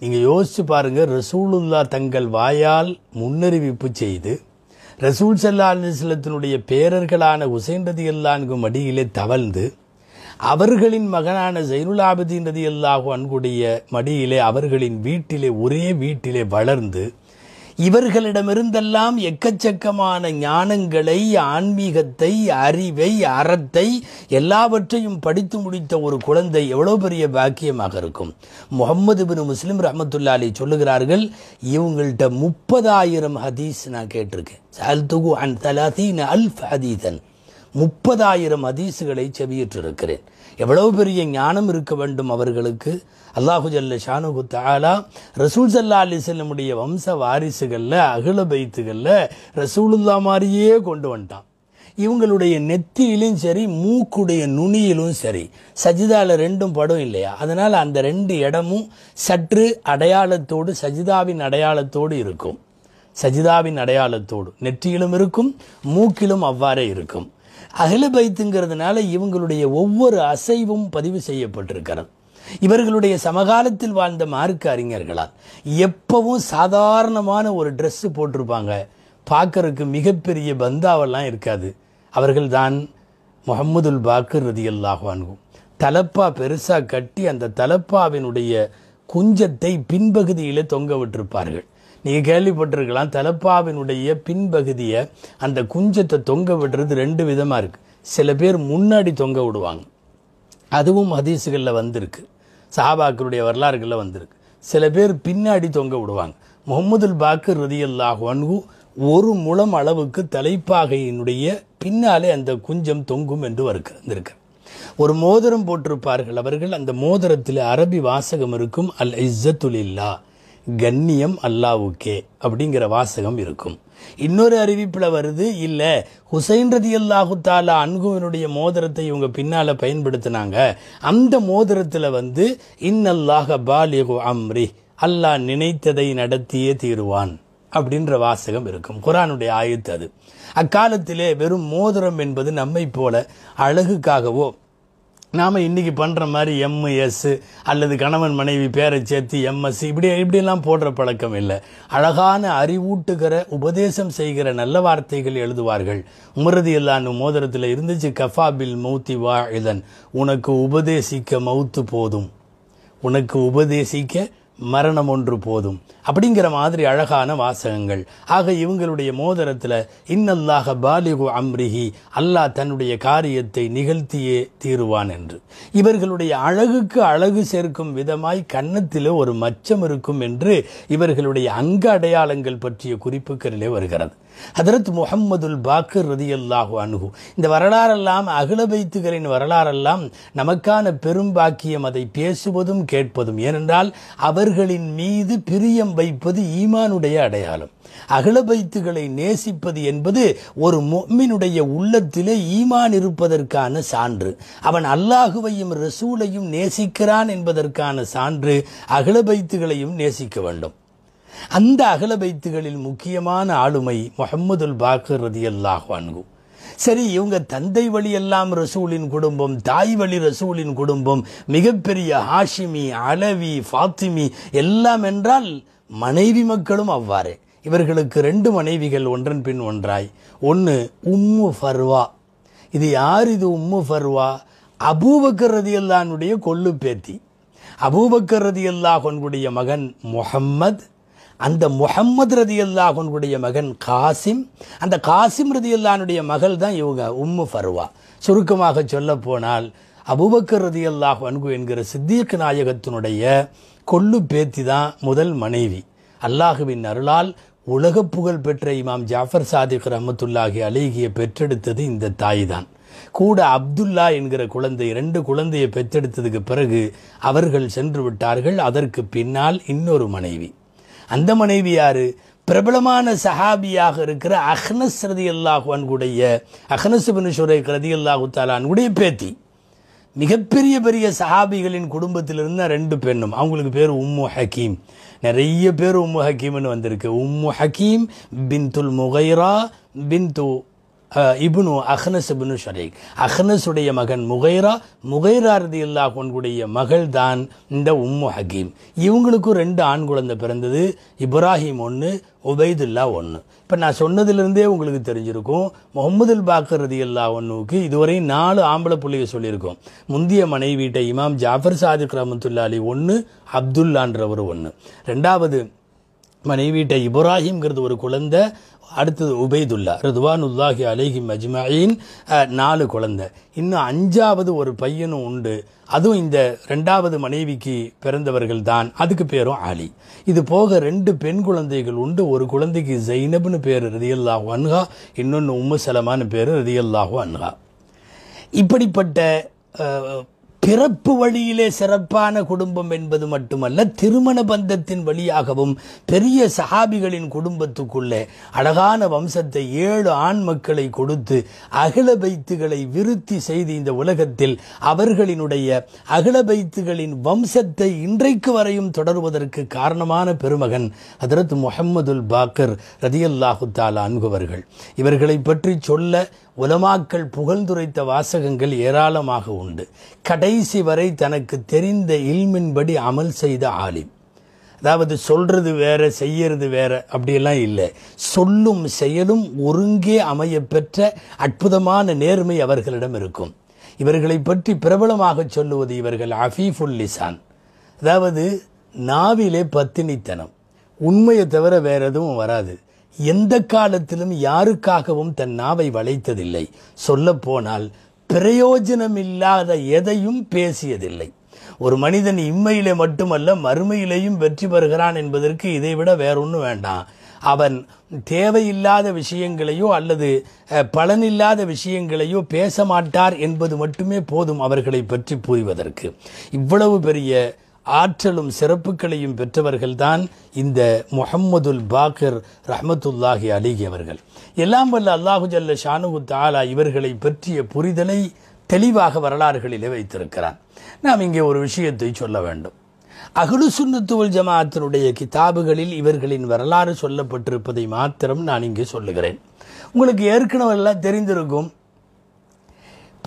Speaker 1: நீங்கள் யோசித்து பாருங்கள் ரசூலுல்லா தங்கள் வாயால் முன்னறிவிப்பு செய்து ரசூல் செல்லா அலிஸ்லத்தினுடைய பேரர்களான உசைன் ரதி அல்லான்கும் மடியிலே தவழ்ந்து அவர்களின் மகனான ஜெயனுலாபதி ரதி அல்லாஹு அன்புடைய மடியிலே அவர்களின் வீட்டிலே ஒரே வீட்டிலே வளர்ந்து இவர்களிடமிருந்தெல்லாம் எக்கச்சக்கமான ஞானங்களை ஆன்மீகத்தை அறிவை அறத்தை எல்லாவற்றையும் படித்து முடித்த ஒரு குழந்தை எவ்வளோ பெரிய பாக்கியமாக இருக்கும் முகமது பின் முஸ்லீம் ரஹமத்துல்லா அலி சொல்லுகிறார்கள் இவங்கள்ட்ட முப்பதாயிரம் ஹதீஸ் நான் கேட்டிருக்கேன் அன் அல்ஃப் ஹதீதன் முப்பதாயிரம் ஹதீஸுகளை செவியிட்டிருக்கிறேன் எவ்வளவு பெரிய ஞானம் இருக்க வேண்டும் அவர்களுக்கு அல்லாஹு ஜல்ல ஷானுகு தாலா ரசூல் சல்லா அலிசல்லமுடைய வம்ச வாரிசுகளில் அகில பைத்துகளில் ரசூலுல்லா மாதிரியே கொண்டு வந்துட்டான் இவங்களுடைய நெத்தியிலும் சரி மூக்குடைய நுனியிலும் சரி சஜிதாவில் ரெண்டும் படம் இல்லையா அதனால் அந்த ரெண்டு இடமும் சற்று அடையாளத்தோடு சஜிதாவின் அடையாளத்தோடு இருக்கும் சஜிதாவின் அடையாளத்தோடு நெற்றியிலும் இருக்கும் மூக்கிலும் அவ்வாறே இருக்கும் அகில பைத்துங்கிறதுனால இவங்களுடைய ஒவ்வொரு அசைவும் பதிவு செய்யப்பட்டிருக்கிறது இவர்களுடைய சமகாலத்தில் வாழ்ந்த மார்க்க அறிஞர்களால் எப்பவும் சாதாரணமான ஒரு ட்ரெஸ்ஸு போட்டிருப்பாங்க பார்க்கறதுக்கு மிகப்பெரிய பந்தாவெல்லாம் இருக்காது அவர்கள் தான் முகமதுல் பாக்கர் ரதி அல்லாஹான்கும் தலப்பா பெருசாக கட்டி அந்த தலப்பாவினுடைய குஞ்சத்தை பின்பகுதியில் தொங்க விட்டிருப்பார்கள் நீங்கள் கேள்விப்பட்டிருக்கலாம் தலப்பாவினுடைய பின்பகுதியை அந்த குஞ்சத்தை தொங்க விடுறது ரெண்டு விதமாக இருக்குது சில பேர் முன்னாடி தொங்க விடுவாங்க அதுவும் ஹதீஸுகளில் வந்திருக்கு சஹாபாக்களுடைய வரலாறுகளில் வந்திருக்கு சில பேர் பின்னாடி தொங்க விடுவாங்க முகமதுல் பாக்கு ரதியல்லாஹ் ஒரு முழம் அளவுக்கு தலைப்பாகையினுடைய பின்னாலே அந்த குஞ்சம் தொங்கும் என்று வந்திருக்கு ஒரு மோதிரம் போட்டிருப்பார்கள் அவர்கள் அந்த மோதிரத்தில் அரபி வாசகம் இருக்கும் அல் இஸ்ஸத்துலில்லா கண்ணியம் அல்லாவுக்கே அப்படிங்கிற வாசகம் இருக்கும் இன்னொரு அறிவிப்பில் வருது இல்லை ஹுசைன் ரதி அல்லாஹு தாலா அன்குவனுடைய மோதிரத்தை இவங்க பின்னால் பயன்படுத்தினாங்க அந்த மோதிரத்தில் வந்து இன்னல்லாக பாலிகு அம்ரி அல்லாஹ் நினைத்ததை நடத்தியே தீருவான் அப்படின்ற வாசகம் இருக்கும் குரானுடைய ஆயுத்து அது அக்காலத்திலே வெறும் மோதிரம் என்பது நம்மை போல அழகுக்காகவோ நாம் இன்றைக்கி பண்ணுற மாதிரி எம்எஸ் அல்லது கணவன் மனைவி பேரை சேர்த்து எம்எஸ் இப்படி இப்படிலாம் போடுற பழக்கம் இல்லை அழகான அறிவூட்டுகிற உபதேசம் செய்கிற நல்ல வார்த்தைகள் எழுதுவார்கள் உமரது இல்லான்னு மோதிரத்தில் இருந்துச்சு கஃபாபில் மௌத்தி வா இதன் உனக்கு உபதேசிக்க மௌத்து போதும் உனக்கு உபதேசிக்க மரணம் ஒன்று போதும் அப்படிங்கிற மாதிரி அழகான வாசகங்கள் ஆக இவங்களுடைய மோதிரத்தில் இன்னல்லாக பாலிகு அம்ரிஹி அல்லாஹ் தன்னுடைய காரியத்தை நிகழ்த்தியே தீருவான் என்று இவர்களுடைய அழகுக்கு அழகு சேர்க்கும் விதமாய் கன்னத்தில் ஒரு மச்சம் இருக்கும் என்று இவர்களுடைய அங்க அடையாளங்கள் பற்றிய குறிப்புகளிலே வருகிறது ஹதரத் முஹம்மதுல் பாக்கர் ரதி அல்லாஹு அணுகு இந்த வரலாறெல்லாம் அகில பைத்துகளின் வரலாறெல்லாம் நமக்கான பெரும்பாக்கியம் அதை பேசுவதும் கேட்பதும் ஏனென்றால் அவர்களின் மீது பிரியம் வைப்பது ஈமானுடைய அடையாளம் அகில பைத்துகளை நேசிப்பது என்பது ஒரு மொம்மினுடைய உள்ளத்திலே ஈமான் இருப்பதற்கான சான்று அவன் அல்லாஹுவையும் ரசூலையும் நேசிக்கிறான் என்பதற்கான சான்று அகில பைத்துகளையும் நேசிக்க வேண்டும் அந்த அகல பைத்துகளில் முக்கியமான ஆளுமை முகம்மதுல் பாக்கர் ரதி அல்லாஹ் அன்கு சரி இவங்க தந்தை வழி எல்லாம் ரசூலின் குடும்பம் தாய் வழி ரசூலின் குடும்பம் மிகப்பெரிய ஹாஷிமி அலவி ஃபாத்திமி எல்லாம் என்றால் மனைவி மக்களும் அவ்வாறு இவர்களுக்கு ரெண்டு மனைவிகள் ஒன்றன் பின் ஒன்றாய் ஒன்று உம்மு ஃபர்வா இது யார் இது உம்மு ஃபர்வா அபூபக்கர் ரதியல்லானுடைய கொள்ளு பேத்தி அபூபக்கர் ரதியல்லாஹனுடைய மகன் முகம்மது அந்த முகம்மது ரதி அல்லாஹனுடைய மகன் காசிம் அந்த காசிம் ரதி அல்லானுடைய மகள் தான் இவங்க உம்மு ஃபர்வா சுருக்கமாக சொல்ல போனால் அபுபக்கர் ரதி அல்லாஹ் அன்கு என்கிற சித்தீக் நாயகத்தினுடைய கொள்ளு பேத்தி தான் முதல் மனைவி அல்லாஹுவின் அருளால் உலக புகழ் பெற்ற இமாம் ஜாஃபர் சாதிக் ரஹமத்துல்லாஹி அலிகியை பெற்றெடுத்தது இந்த தாய் தான் கூட அப்துல்லா என்கிற குழந்தை ரெண்டு குழந்தையை பெற்றெடுத்ததுக்கு பிறகு அவர்கள் சென்று விட்டார்கள் அதற்கு பின்னால் இன்னொரு மனைவி அந்த மனைவி யாரு பிரபலமான சஹாபியாக இருக்கிற அஹ்னஸ் ரதி அல்லாஹு அஹ்னஸ் பின் ரதி அல்லாஹு தாலான்குடைய பேத்தி மிகப்பெரிய பெரிய சஹாபிகளின் குடும்பத்திலிருந்து ரெண்டு பெண்ணும் அவங்களுக்கு பேர் உம்மு ஹக்கீம் நிறைய பேர் உம்மு ஹக்கீம்னு வந்திருக்கு உம்மு ஹக்கீம் பின் துல் முகைரா பின் து இபுனு அஹ்னஸ் இபுனு ஷரீக் அஹ்னஸுடைய மகன் முகைரா முகைரா ரதி அல்லாஹன்குடைய மகள் தான் இந்த உம்மு ஹகீம் இவங்களுக்கும் ரெண்டு ஆண் குழந்தை பிறந்தது இப்ராஹிம் ஒன்று உபைதுல்லா ஒன்று இப்போ நான் சொன்னதுலேருந்தே உங்களுக்கு தெரிஞ்சிருக்கும் முகமதுல் பாக்கர் ரதி அல்லா ஒன்றுக்கு இதுவரை நாலு ஆம்பளை பிள்ளைய சொல்லியிருக்கோம் முந்தைய மனை வீட்டை இமாம் ஜாஃபர் சாதிக் ரஹமத்துல்லா அலி ஒன்று அப்துல்லான்றவர் ஒன்று ரெண்டாவது மனைவிட்ட இப்ராஹிம்ங்கிறது ஒரு குழந்தை அடுத்தது உபைதுல்லா உல்லாஹி அலேஹி மஜ்மாயின் நாலு குழந்தை இன்னும் அஞ்சாவது ஒரு பையனும் உண்டு அதுவும் இந்த ரெண்டாவது மனைவிக்கு பிறந்தவர்கள் தான் அதுக்கு பேரும் அலி இது போக ரெண்டு பெண் குழந்தைகள் உண்டு ஒரு குழந்தைக்கு ஜைனப்னு பேர் ரதியல்லாஹு அன்ஹா இன்னொன்று உம்மு சலமான்னு பேர் ரதியல்லாஹு அன்ஹா இப்படிப்பட்ட பிறப்பு வழியிலே சிறப்பான குடும்பம் என்பது மட்டுமல்ல திருமண பந்தத்தின் வழியாகவும் பெரிய சஹாபிகளின் குடும்பத்துக்குள்ளே அழகான வம்சத்தை ஏழு ஆண் மக்களை கொடுத்து அகில பைத்துகளை விருத்தி செய்து இந்த உலகத்தில் அவர்களினுடைய அகில பைத்துகளின் வம்சத்தை இன்றைக்கு வரையும் தொடர்வதற்கு காரணமான பெருமகன் அதரத் முகமதுல் பாக்கர் ரதியல்லாஹு தாலா அன்புவர்கள் இவர்களை பற்றி சொல்ல உலமாக்கள் புகழ்ந்துரைத்த வாசகங்கள் ஏராளமாக உண்டு கடைசி வரை தனக்கு தெரிந்த இல்மின்படி அமல் செய்த ஆலிம் அதாவது சொல்கிறது வேற செய்யறது வேற அப்படியெல்லாம் இல்லை சொல்லும் செயலும் ஒருங்கே அமையப்பெற்ற அற்புதமான நேர்மை அவர்களிடம் இருக்கும் இவர்களை பற்றி பிரபலமாக சொல்லுவது இவர்கள் அஃபீஃபுல் லிசான் அதாவது நாவிலே பத்தினித்தனம் உண்மையை தவிர வேற எதுவும் வராது எந்த காலத்திலும் யாருக்காகவும் தன் நாவை வளைத்ததில்லை சொல்ல போனால் பிரயோஜனமில்லாத எதையும் பேசியதில்லை ஒரு மனிதன் இம்மையிலே மட்டுமல்ல மறுமையிலேயும் வெற்றி பெறுகிறான் என்பதற்கு இதைவிட வேறொன்றும் வேண்டாம் அவன் தேவையில்லாத விஷயங்களையோ அல்லது பலனில்லாத விஷயங்களையோ பேச மாட்டார் என்பது மட்டுமே போதும் அவர்களை பற்றி புரிவதற்கு இவ்வளவு பெரிய ஆற்றலும் சிறப்புகளையும் பெற்றவர்கள்தான் இந்த முஹம்மதுல் பாக்கர் ரஹமத்துல்லாஹி அலிகி அவர்கள் எல்லாம் வல்ல அல்லாஹு ஜல்ல ஷானு தாலா இவர்களை பற்றிய புரிதலை தெளிவாக வரலாறுகளிலே வைத்திருக்கிறான் நாம் இங்கே ஒரு விஷயத்தை சொல்ல வேண்டும் அகலு சுன்னத்துவல் ஜமாத்தினுடைய கிதாபுகளில் இவர்களின் வரலாறு சொல்லப்பட்டிருப்பதை மாத்திரம் நான் இங்கே சொல்லுகிறேன் உங்களுக்கு ஏற்கனவே எல்லாம் தெரிந்திருக்கும்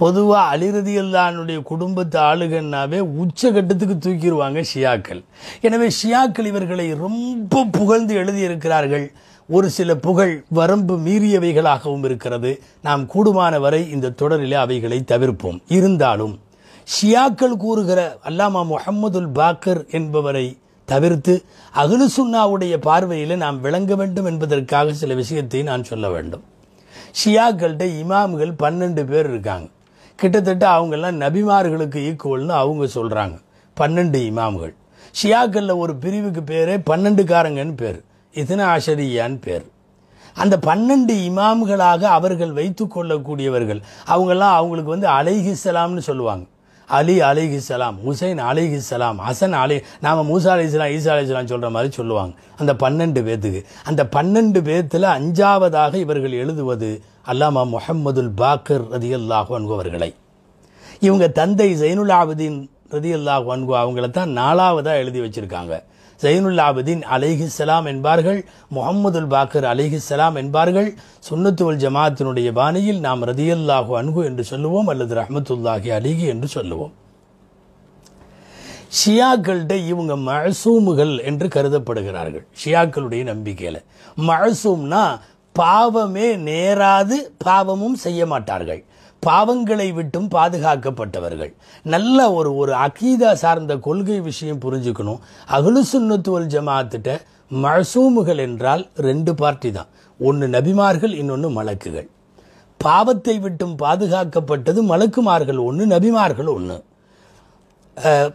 Speaker 1: பொதுவாக அலிரதியல்லானுடைய குடும்பத்தை ஆளுகன்னாவே உச்சகட்டத்துக்கு தூக்கிடுவாங்க ஷியாக்கள் எனவே ஷியாக்கள் இவர்களை ரொம்ப புகழ்ந்து எழுதியிருக்கிறார்கள் ஒரு சில புகழ் வரம்பு மீறியவைகளாகவும் இருக்கிறது நாம் கூடுமான வரை இந்த தொடரிலே அவைகளை தவிர்ப்போம் இருந்தாலும் ஷியாக்கள் கூறுகிற அல்லாமா முகமதுல் பாக்கர் என்பவரை தவிர்த்து அகலு சுன்னாவுடைய பார்வையில் நாம் விளங்க வேண்டும் என்பதற்காக சில விஷயத்தை நான் சொல்ல வேண்டும் ஷியாக்கள்கிட்ட இமாம்கள் பன்னெண்டு பேர் இருக்காங்க கிட்டத்தட்ட அவங்கெல்லாம் நபிமார்களுக்கு ஈக்குவல்னு அவங்க சொல்கிறாங்க பன்னெண்டு இமாம்கள் ஷியாக்களில் ஒரு பிரிவுக்கு பேரே பன்னெண்டுக்காரங்கன்னு பேர் இத்தனை ஆசரியான்னு பேர் அந்த பன்னெண்டு இமாம்களாக அவர்கள் வைத்து கொள்ளக்கூடியவர்கள் அவங்கெல்லாம் அவங்களுக்கு வந்து அலைஹிஸ்லாம்னு சொல்லுவாங்க அலி சலாம் ஹுசைன் சலாம் ஹசன் அலி நாம் மூசா இஸ்லாம் ஈசா இஸ்லாம் சொல்கிற மாதிரி சொல்லுவாங்க அந்த பன்னெண்டு பேத்துக்கு அந்த பன்னெண்டு பேத்தில் அஞ்சாவதாக இவர்கள் எழுதுவது அல்லாமா முஹம்மதுல் பாக்கர் ரதி அல்லாஹ் அன்பவர்களை இவங்க தந்தை ஜெயினுல் ரதி அல்லாஹ் அன்பு அவங்கள தான் நாலாவதாக எழுதி வச்சுருக்காங்க ஜெயினுல் ஆபதீன் சலாம் என்பார்கள் முகமதுல் பாக்கர் அலைஹி சலாம் என்பார்கள் சுன்னத்துவல் ஜமாத்தினுடைய பாணியில் நாம் ரதியல்லாஹு அன்கு என்று சொல்லுவோம் அல்லது ரஹமத்துல்லாஹி அலிகி என்று சொல்லுவோம் ஷியாக்கள்கிட்ட இவங்க மழசூமுகள் என்று கருதப்படுகிறார்கள் ஷியாக்களுடைய நம்பிக்கையில் மழசூம்னா பாவமே நேராது பாவமும் செய்ய மாட்டார்கள் பாவங்களை விட்டும் பாதுகாக்கப்பட்டவர்கள் நல்ல ஒரு ஒரு அகீதா சார்ந்த கொள்கை விஷயம் புரிஞ்சுக்கணும் அகலு சுன்னத்துவல் ஜமாத்திட்ட மசூமுகள் என்றால் ரெண்டு பார்ட்டி தான் ஒன்று நபிமார்கள் இன்னொன்று மலக்குகள் பாவத்தை விட்டும் பாதுகாக்கப்பட்டது மலக்குமார்கள் ஒன்று நபிமார்கள் ஒன்று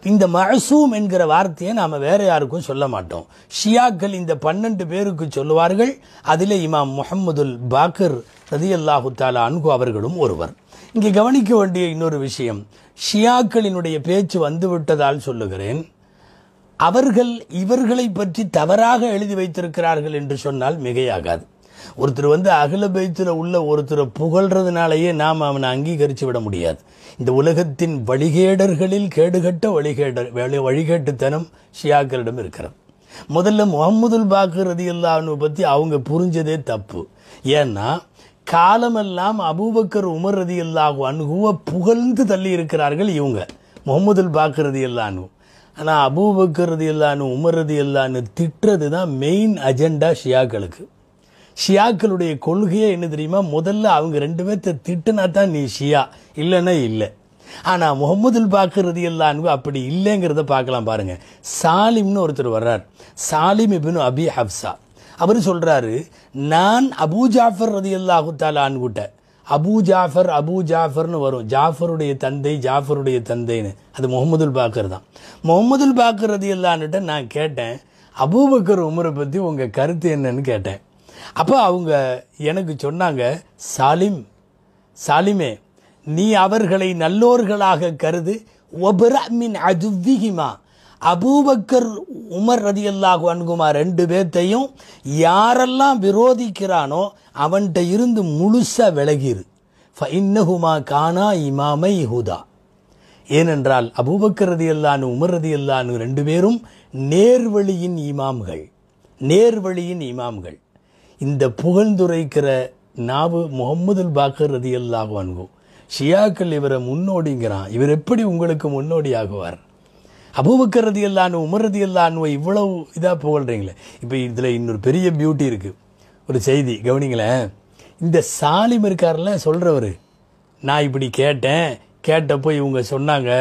Speaker 1: இந்த மசூம் என்கிற வார்த்தையை நாம் வேற யாருக்கும் சொல்ல மாட்டோம் ஷியாக்கள் இந்த பன்னெண்டு பேருக்கு சொல்லுவார்கள் அதிலே இமாம் முகமதுல் பாக்கர் ரதி அல்லாஹு தாலா அன்கு அவர்களும் ஒருவர் இங்கே கவனிக்க வேண்டிய இன்னொரு விஷயம் ஷியாக்களினுடைய பேச்சு வந்துவிட்டதால் சொல்லுகிறேன் அவர்கள் இவர்களை பற்றி தவறாக எழுதி வைத்திருக்கிறார்கள் என்று சொன்னால் மிகையாகாது ஒருத்தர் வந்து அகில பைத்தில் உள்ள ஒருத்தரை புகழ்றதுனாலேயே நாம் அவனை அங்கீகரித்து விட முடியாது இந்த உலகத்தின் வழிகேடர்களில் கேடுகட்ட வழிகேடர் வழிகேட்டுத்தனம் ஷியாக்களிடம் இருக்கிறது முதல்ல முகமுதுல் பாக்கு ரதி பற்றி அவங்க புரிஞ்சதே தப்பு ஏன்னா காலமெல்லாம் அபூபக்கர் உமர் ரதி அல்லாஹு அணுகுவை புகழ்ந்து தள்ளி இருக்கிறார்கள் இவங்க முகமதுல் பாக்கர் ரதி அல்லானு ஆனால் அபூபக்கர் ரதி அல்லானு உமர் ரதி அல்லான்னு திட்டுறது தான் மெயின் அஜெண்டா ஷியாக்களுக்கு ஷியாக்களுடைய கொள்கையே என்ன தெரியுமா முதல்ல அவங்க ரெண்டு பேர்த்த திட்டுனா தான் நீ ஷியா இல்லைன்னா இல்லை ஆனால் பாக்கர் ரதி அல்லானு அப்படி இல்லைங்கிறத பார்க்கலாம் பாருங்கள் சாலிம்னு ஒருத்தர் வர்றார் சாலிம் இபின் அபி ஹப்சா அவர் சொல்கிறாரு நான் அபு ஜாஃபர் ரதி அல்லாஹு தாலான் கூட்ட அபு ஜாஃபர் அபு ஜாஃபர்னு வரும் ஜாஃபருடைய தந்தை ஜாஃபருடைய தந்தைன்னு அது முகமதுல் பாக்கர் தான் முகமதுல் பாக்கர் ரதி அல்லான்னுட்ட நான் கேட்டேன் அபூபக்கர் உமரை பற்றி உங்கள் கருத்து என்னன்னு கேட்டேன் அப்போ அவங்க எனக்கு சொன்னாங்க சாலிம் சாலிமே நீ அவர்களை நல்லோர்களாக கருது ஒபரா மீன் அதுவிகிமா அபூபக்கர் உமர் ரதி அல்லாஹு அன்குமா ரெண்டு பேர்த்தையும் யாரெல்லாம் விரோதிக்கிறானோ அவன்கிட்ட இருந்து முழுசாக விலகிரு ஃபைன்னஹுமா கானா இமாமை ஹுதா ஏனென்றால் அபூபக்கர் அல்லானு உமர் ரதி ரதியல்லானு ரெண்டு பேரும் நேர்வழியின் இமாம்கள் நேர்வழியின் இமாம்கள் இந்த புகழ்ந்துரைக்கிற நாவு முகமது பாக்கர் ரதி அல்லாஹு அன்கு ஷியாக்கள் இவரை முன்னோடிங்கிறான் இவர் எப்படி உங்களுக்கு முன்னோடி ஆகுவார் அபுபக்கர் இல்லான் அல்லான்னு இல்லான்னு இவ்வளவு இதாக புகழ்கிறீங்களே இப்போ இதில் இன்னொரு பெரிய பியூட்டி இருக்குது ஒரு செய்தி கவனிங்களேன் இந்த சாலிம் இருக்கார்ல சொல்கிறவர் நான் இப்படி கேட்டேன் கேட்டப்போ இவங்க சொன்னாங்க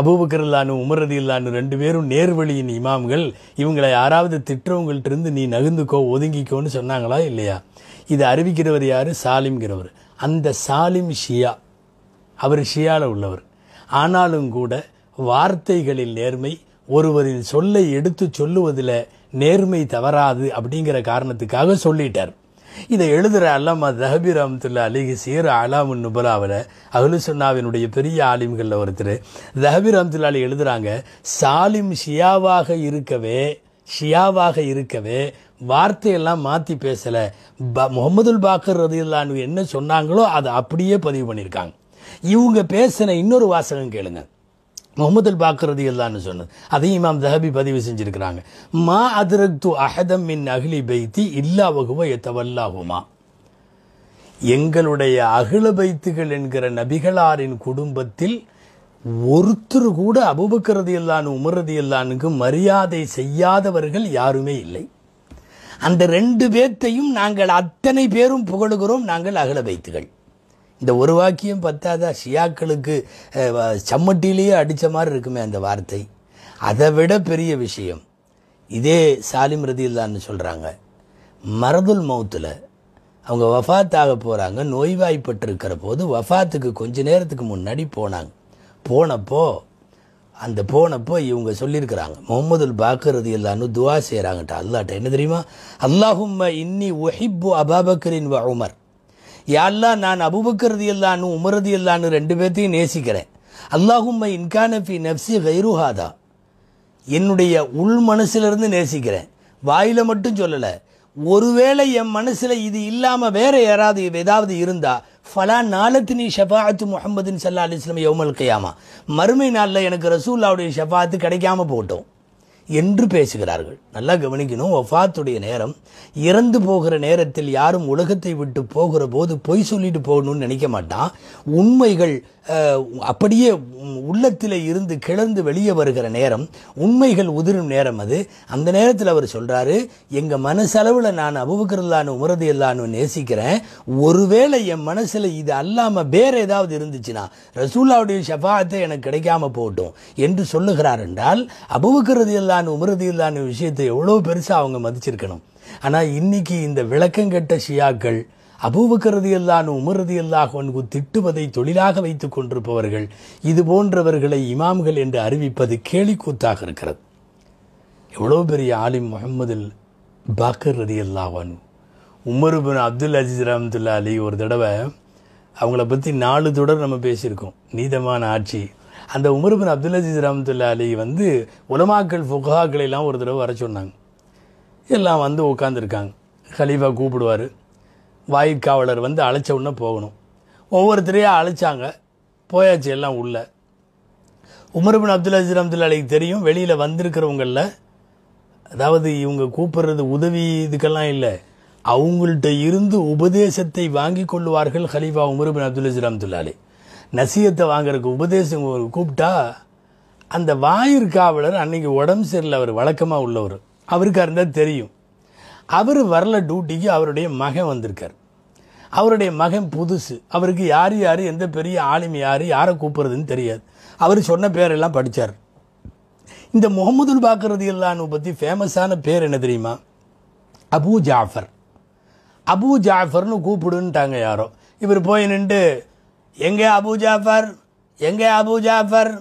Speaker 1: அபூபக்கர் இல்லானு உமர் இல்லானு ரெண்டு பேரும் நேர்வழியின் இமாம்கள் இவங்களை யாராவது திட்டுறவங்கள்ட்டிருந்து நீ நகுந்துக்கோ ஒதுங்கிக்கோன்னு சொன்னாங்களா இல்லையா இதை அறிவிக்கிறவர் யார் சாலிம்கிறவர் அந்த சாலிம் ஷியா அவர் ஷியாவில் உள்ளவர் ஆனாலும் கூட வார்த்தைகளில் நேர்மை ஒருவரின் சொல்லை எடுத்து சொல்லுவதில் நேர்மை தவறாது அப்படிங்கிற காரணத்துக்காக சொல்லிட்டார் இதை எழுதுகிற அல்லாமா தஹபி ரஹமத்துல்லா அலிகி சீர் அலாமுன் நுபலாவில் அகலு சுன்னாவினுடைய பெரிய ஆலிம்களில் ஒருத்தர் தஹபி ரஹமத்துல்லா அலி எழுதுகிறாங்க சாலிம் ஷியாவாக இருக்கவே ஷியாவாக இருக்கவே வார்த்தையெல்லாம் மாற்றி பேசலை ப முகமதுல் பாக்கர் ரதில்லான்னு என்ன சொன்னாங்களோ அதை அப்படியே பதிவு பண்ணியிருக்காங்க இவங்க பேசின இன்னொரு வாசகம் கேளுங்கள் முகமதுல் அல் பாக்ரதி இல்லான்னு சொன்னது அதையும் இமாம் தஹபி பதிவு செஞ்சுருக்கிறாங்க மா அதிரக்து அஹதம் மின் அகிலி பைத்தி இல்லா வகுவ எத்தவல்லாகுமா எங்களுடைய அகில பைத்துகள் என்கிற நபிகளாரின் குடும்பத்தில் ஒருத்தர் கூட அபுபக்கிறது இல்லான் உமரதி இல்லானுக்கு மரியாதை செய்யாதவர்கள் யாருமே இல்லை அந்த ரெண்டு பேர்த்தையும் நாங்கள் அத்தனை பேரும் புகழுகிறோம் நாங்கள் அகில பைத்துகள் இந்த ஒரு வாக்கியம் பத்தாதா ஷியாக்களுக்கு சம்மட்டிலேயே அடித்த மாதிரி இருக்குமே அந்த வார்த்தை அதை விட பெரிய விஷயம் இதே சாலிம் ரதியில்லான்னு சொல்கிறாங்க மரதுல் மௌத்தில் அவங்க ஆக போகிறாங்க நோய்வாய்ப்பட்டிருக்கிற போது வஃபாத்துக்கு கொஞ்ச நேரத்துக்கு முன்னாடி போனாங்க போனப்போ அந்த போனப்போ இவங்க சொல்லியிருக்கிறாங்க முகமதுல் பாக்கிறது எல்லான்னு துவா செய்கிறாங்கட்ட அல்லாட்ட என்ன தெரியுமா அல்லாஹும் இன்னி ஒஹிப்பு அபாபக்கரின் வ உமர் யாழ்லா நான் அபுபக்கிறது இல்லான்னு உமரது இல்லான்னு ரெண்டு பேர்த்தையும் நேசிக்கிறேன் அல்லாஹும்ம இன்கானஃபி நப்சி கைருஹாதா என்னுடைய உள் மனசிலிருந்து நேசிக்கிறேன் வாயில் மட்டும் சொல்லலை ஒருவேளை என் மனசில் இது இல்லாமல் வேறு யாராவது ஏதாவது இருந்தால் ஃபலா நீ ஷஃபாத்து முகமதுன்னு சல்லா அலிஸ்லாம் யவுமல் கயாமா மறுமை நாளில் எனக்கு ரசூல்லாவுடைய ஷஃபாத்து கிடைக்காம போட்டோம் என்று பேசுகிறார்கள் நல்லா கவனிக்கணும் ஒஃபாத்துடைய நேரம் இறந்து போகிற நேரத்தில் யாரும் உலகத்தை விட்டு போகிற போது பொய் சொல்லிட்டு போகணும்னு நினைக்க மாட்டான் உண்மைகள் அப்படியே உள்ளத்தில் இருந்து கிளர்ந்து வெளியே வருகிற நேரம் உண்மைகள் உதிரும் நேரம் அது அந்த நேரத்தில் அவர் சொல்கிறாரு எங்கள் மனசளவில் நான் அபுபக்கரலான்னு உமரது இல்லான்னு நேசிக்கிறேன் ஒருவேளை என் மனசில் இது அல்லாமல் வேறு ஏதாவது இருந்துச்சுன்னா ரசூல்லாவுடைய ஷஃபாத்தை எனக்கு கிடைக்காம போகட்டும் என்று சொல்லுகிறார் என்றால் அபுபக்கிறது இல்லான்னு உமரது இல்லான்னு விஷயத்தை எவ்வளோ பெருசாக அவங்க மதிச்சிருக்கணும் ஆனால் இன்னைக்கு இந்த விளக்கங்கெட்ட ஷியாக்கள் அபூபக்கரது எல்லான் உமரது எல்லாஹன்கு திட்டுவதை தொழிலாக வைத்து கொண்டிருப்பவர்கள் இது போன்றவர்களை இமாம்கள் என்று அறிவிப்பது கேலிக்கூத்தாக இருக்கிறது எவ்வளோ பெரிய ஆலிம் முகமதில் பாக்கர் ரதி அல்லாஹன் உமருபின் அப்துல் அஜிஸ் ரஹமத்துல்லா அலி ஒரு தடவை அவங்கள பற்றி நாலு தொடர் நம்ம பேசியிருக்கோம் நீதமான ஆட்சி அந்த உமருபின் அப்துல் அஜீஸ் ரஹமத்துல்லா அலி வந்து உலமாக்கள் ஃபுகாக்களை எல்லாம் ஒரு தடவை வர சொன்னாங்க எல்லாம் வந்து உட்காந்துருக்காங்க ஹலீஃபா கூப்பிடுவார் வாயுக்காவலர் வந்து அழைச்ச உடனே போகணும் ஒவ்வொருத்தரையும் அழைச்சாங்க போயாச்சு எல்லாம் உள்ள உமர்பின் அப்துல் அஜீர் அப்துல் அலிக்கு தெரியும் வெளியில் வந்திருக்கிறவங்களில் அதாவது இவங்க கூப்பிடுறது உதவி இதுக்கெல்லாம் இல்லை அவங்கள்ட்ட இருந்து உபதேசத்தை வாங்கி கொள்வார்கள் ஹலீஃபா உமர்பின் அப்துல் அஜீர் அப்துல் அலி நசியத்தை வாங்குறதுக்கு உபதேசம் கூப்பிட்டா அந்த வாயிற்காவலர் அன்னைக்கு உடம்பு சரியில்லை அவர் வழக்கமாக உள்ளவர் அவருக்காக இருந்தால் தெரியும் அவர் வரல டியூட்டிக்கு அவருடைய மகன் வந்திருக்கார் அவருடைய மகன் புதுசு அவருக்கு யார் யார் எந்த பெரிய ஆளுமை யார் யாரை கூப்பிட்றதுன்னு தெரியாது அவர் சொன்ன பேரெல்லாம் படித்தார் இந்த முகமது பாக்கிறது இல்லான்னு பற்றி ஃபேமஸான பேர் என்ன தெரியுமா அபு ஜாஃபர் அபு ஜாஃபர்னு கூப்பிடுன்ட்டாங்க யாரோ இவர் போய் நின்று எங்கே அபு ஜாஃபர் எங்கே அபு ஜாஃபர்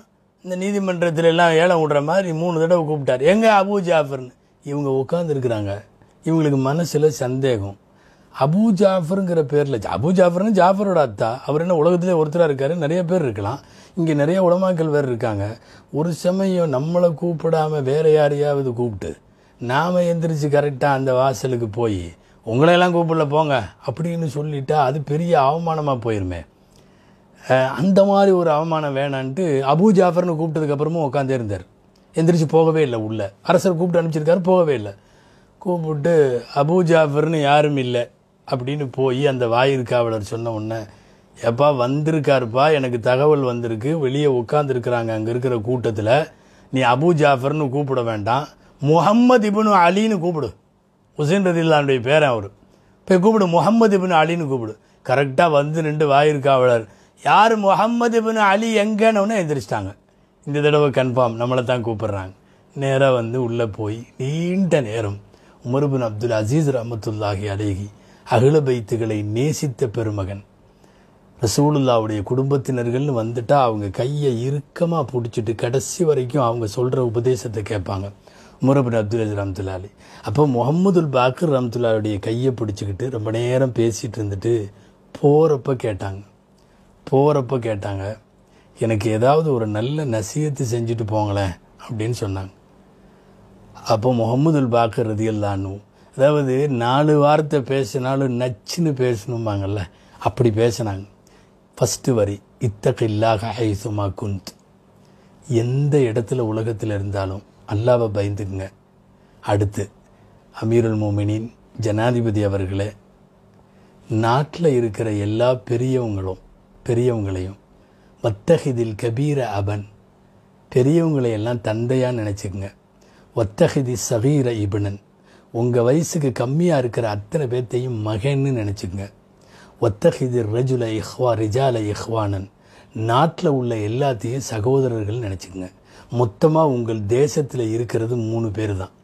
Speaker 1: இந்த நீதிமன்றத்தில் எல்லாம் ஏழை விடுற மாதிரி மூணு தடவை கூப்பிட்டார் எங்கே அபு ஜாஃபர்னு இவங்க உட்காந்துருக்குறாங்க இவங்களுக்கு மனசில் சந்தேகம் அபு ஜாஃபருங்கிற பேரில் அபு ஜாஃபர்னு ஜாஃபரோட அத்தா அவர் என்ன உலகத்திலே ஒருத்தராக இருக்கார் நிறைய பேர் இருக்கலாம் இங்கே நிறைய உலமாக்கள் வேறு இருக்காங்க ஒரு சமயம் நம்மளை கூப்பிடாமல் வேறு யாரையாவது கூப்பிட்டு நாம் எந்திரிச்சு கரெக்டாக அந்த வாசலுக்கு போய் உங்களையெல்லாம் கூப்பிடல போங்க அப்படின்னு சொல்லிட்டா அது பெரிய அவமானமாக போயிருமே அந்த மாதிரி ஒரு அவமானம் வேணான்ட்டு அபு ஜாஃபர்னு கூப்பிட்டதுக்கப்புறமும் உட்காந்துருந்தார் இருந்தார் எந்திரிச்சு போகவே இல்லை உள்ளே அரசர் கூப்பிட்டு அனுப்பிச்சிருக்காரு போகவே இல்லை கூப்பிட்டு அபு ஜாஃபர்னு யாரும் இல்லை அப்படின்னு போய் அந்த காவலர் சொன்ன உடனே எப்பா வந்திருக்காருப்பா எனக்கு தகவல் வந்திருக்கு வெளியே உட்காந்துருக்குறாங்க அங்கே இருக்கிற கூட்டத்தில் நீ அபு ஜாஃபர்னு கூப்பிட வேண்டாம் முகம்மது இபுனு அலின்னு கூப்பிடு உசேன் ரதில்லானுடைய பேரன் அவர் இப்போ கூப்பிடு முகம்மது இபின் அலின்னு கூப்பிடு கரெக்டாக வந்து நின்று காவலர் யார் முகம்மது இபின் அலி எங்கன்னு எந்திரிச்சிட்டாங்க இந்த தடவை கன்ஃபார்ம் நம்மளை தான் கூப்பிட்றாங்க நேராக வந்து உள்ளே போய் நீண்ட நேரம் உமருபின் அப்துல் அசீஸ் ரஹமத்துல்லாஹி அலேஹி அகில பைத்துகளை நேசித்த பெருமகன் ரசூலுல்லாவுடைய குடும்பத்தினர்கள்னு வந்துட்டால் அவங்க கையை இறுக்கமாக பிடிச்சிட்டு கடைசி வரைக்கும் அவங்க சொல்கிற உபதேசத்தை கேட்பாங்க உமரபின் அப்துல் அஜி ரம்துல்லாலி அப்போ முகமதுல் பாக்கர் ரம்துல்லாவுடைய கையை பிடிச்சிக்கிட்டு ரொம்ப நேரம் பேசிகிட்டு இருந்துட்டு போகிறப்ப கேட்டாங்க போகிறப்ப கேட்டாங்க எனக்கு ஏதாவது ஒரு நல்ல நசீகத்து செஞ்சுட்டு போங்களேன் அப்படின்னு சொன்னாங்க அப்போ முகமதுல் பாக்கர் ரதியல்லான்னு அதாவது நாலு வார்த்தை பேசினாலும் நச்சுன்னு பேசணும்பாங்கல்ல அப்படி பேசினாங்க ஃபஸ்ட்டு வரி இத்தக இல்லாக ஐசுமா குந்த் எந்த இடத்துல உலகத்தில் இருந்தாலும் அல்லாவை பயந்துக்குங்க அடுத்து அமீருல் மோமினின் ஜனாதிபதி அவர்களே நாட்டில் இருக்கிற எல்லா பெரியவங்களும் பெரியவங்களையும் வத்தகிதில் கபீர அபன் பெரியவங்களையெல்லாம் தந்தையாக நினச்சிக்கங்க ஒத்தகதி சகீர இபனன் உங்கள் வயசுக்கு கம்மியாக இருக்கிற அத்தனை பேர்த்தையும் மகன்னு நினச்சிங்க ஒத்தகிதி ரஜுல இஹ்வா ரிஜால இஹ்வானன் நாட்டில் உள்ள எல்லாத்தையும் சகோதரர்கள் நினச்சிங்க மொத்தமாக உங்கள் தேசத்தில் இருக்கிறது மூணு பேர் தான்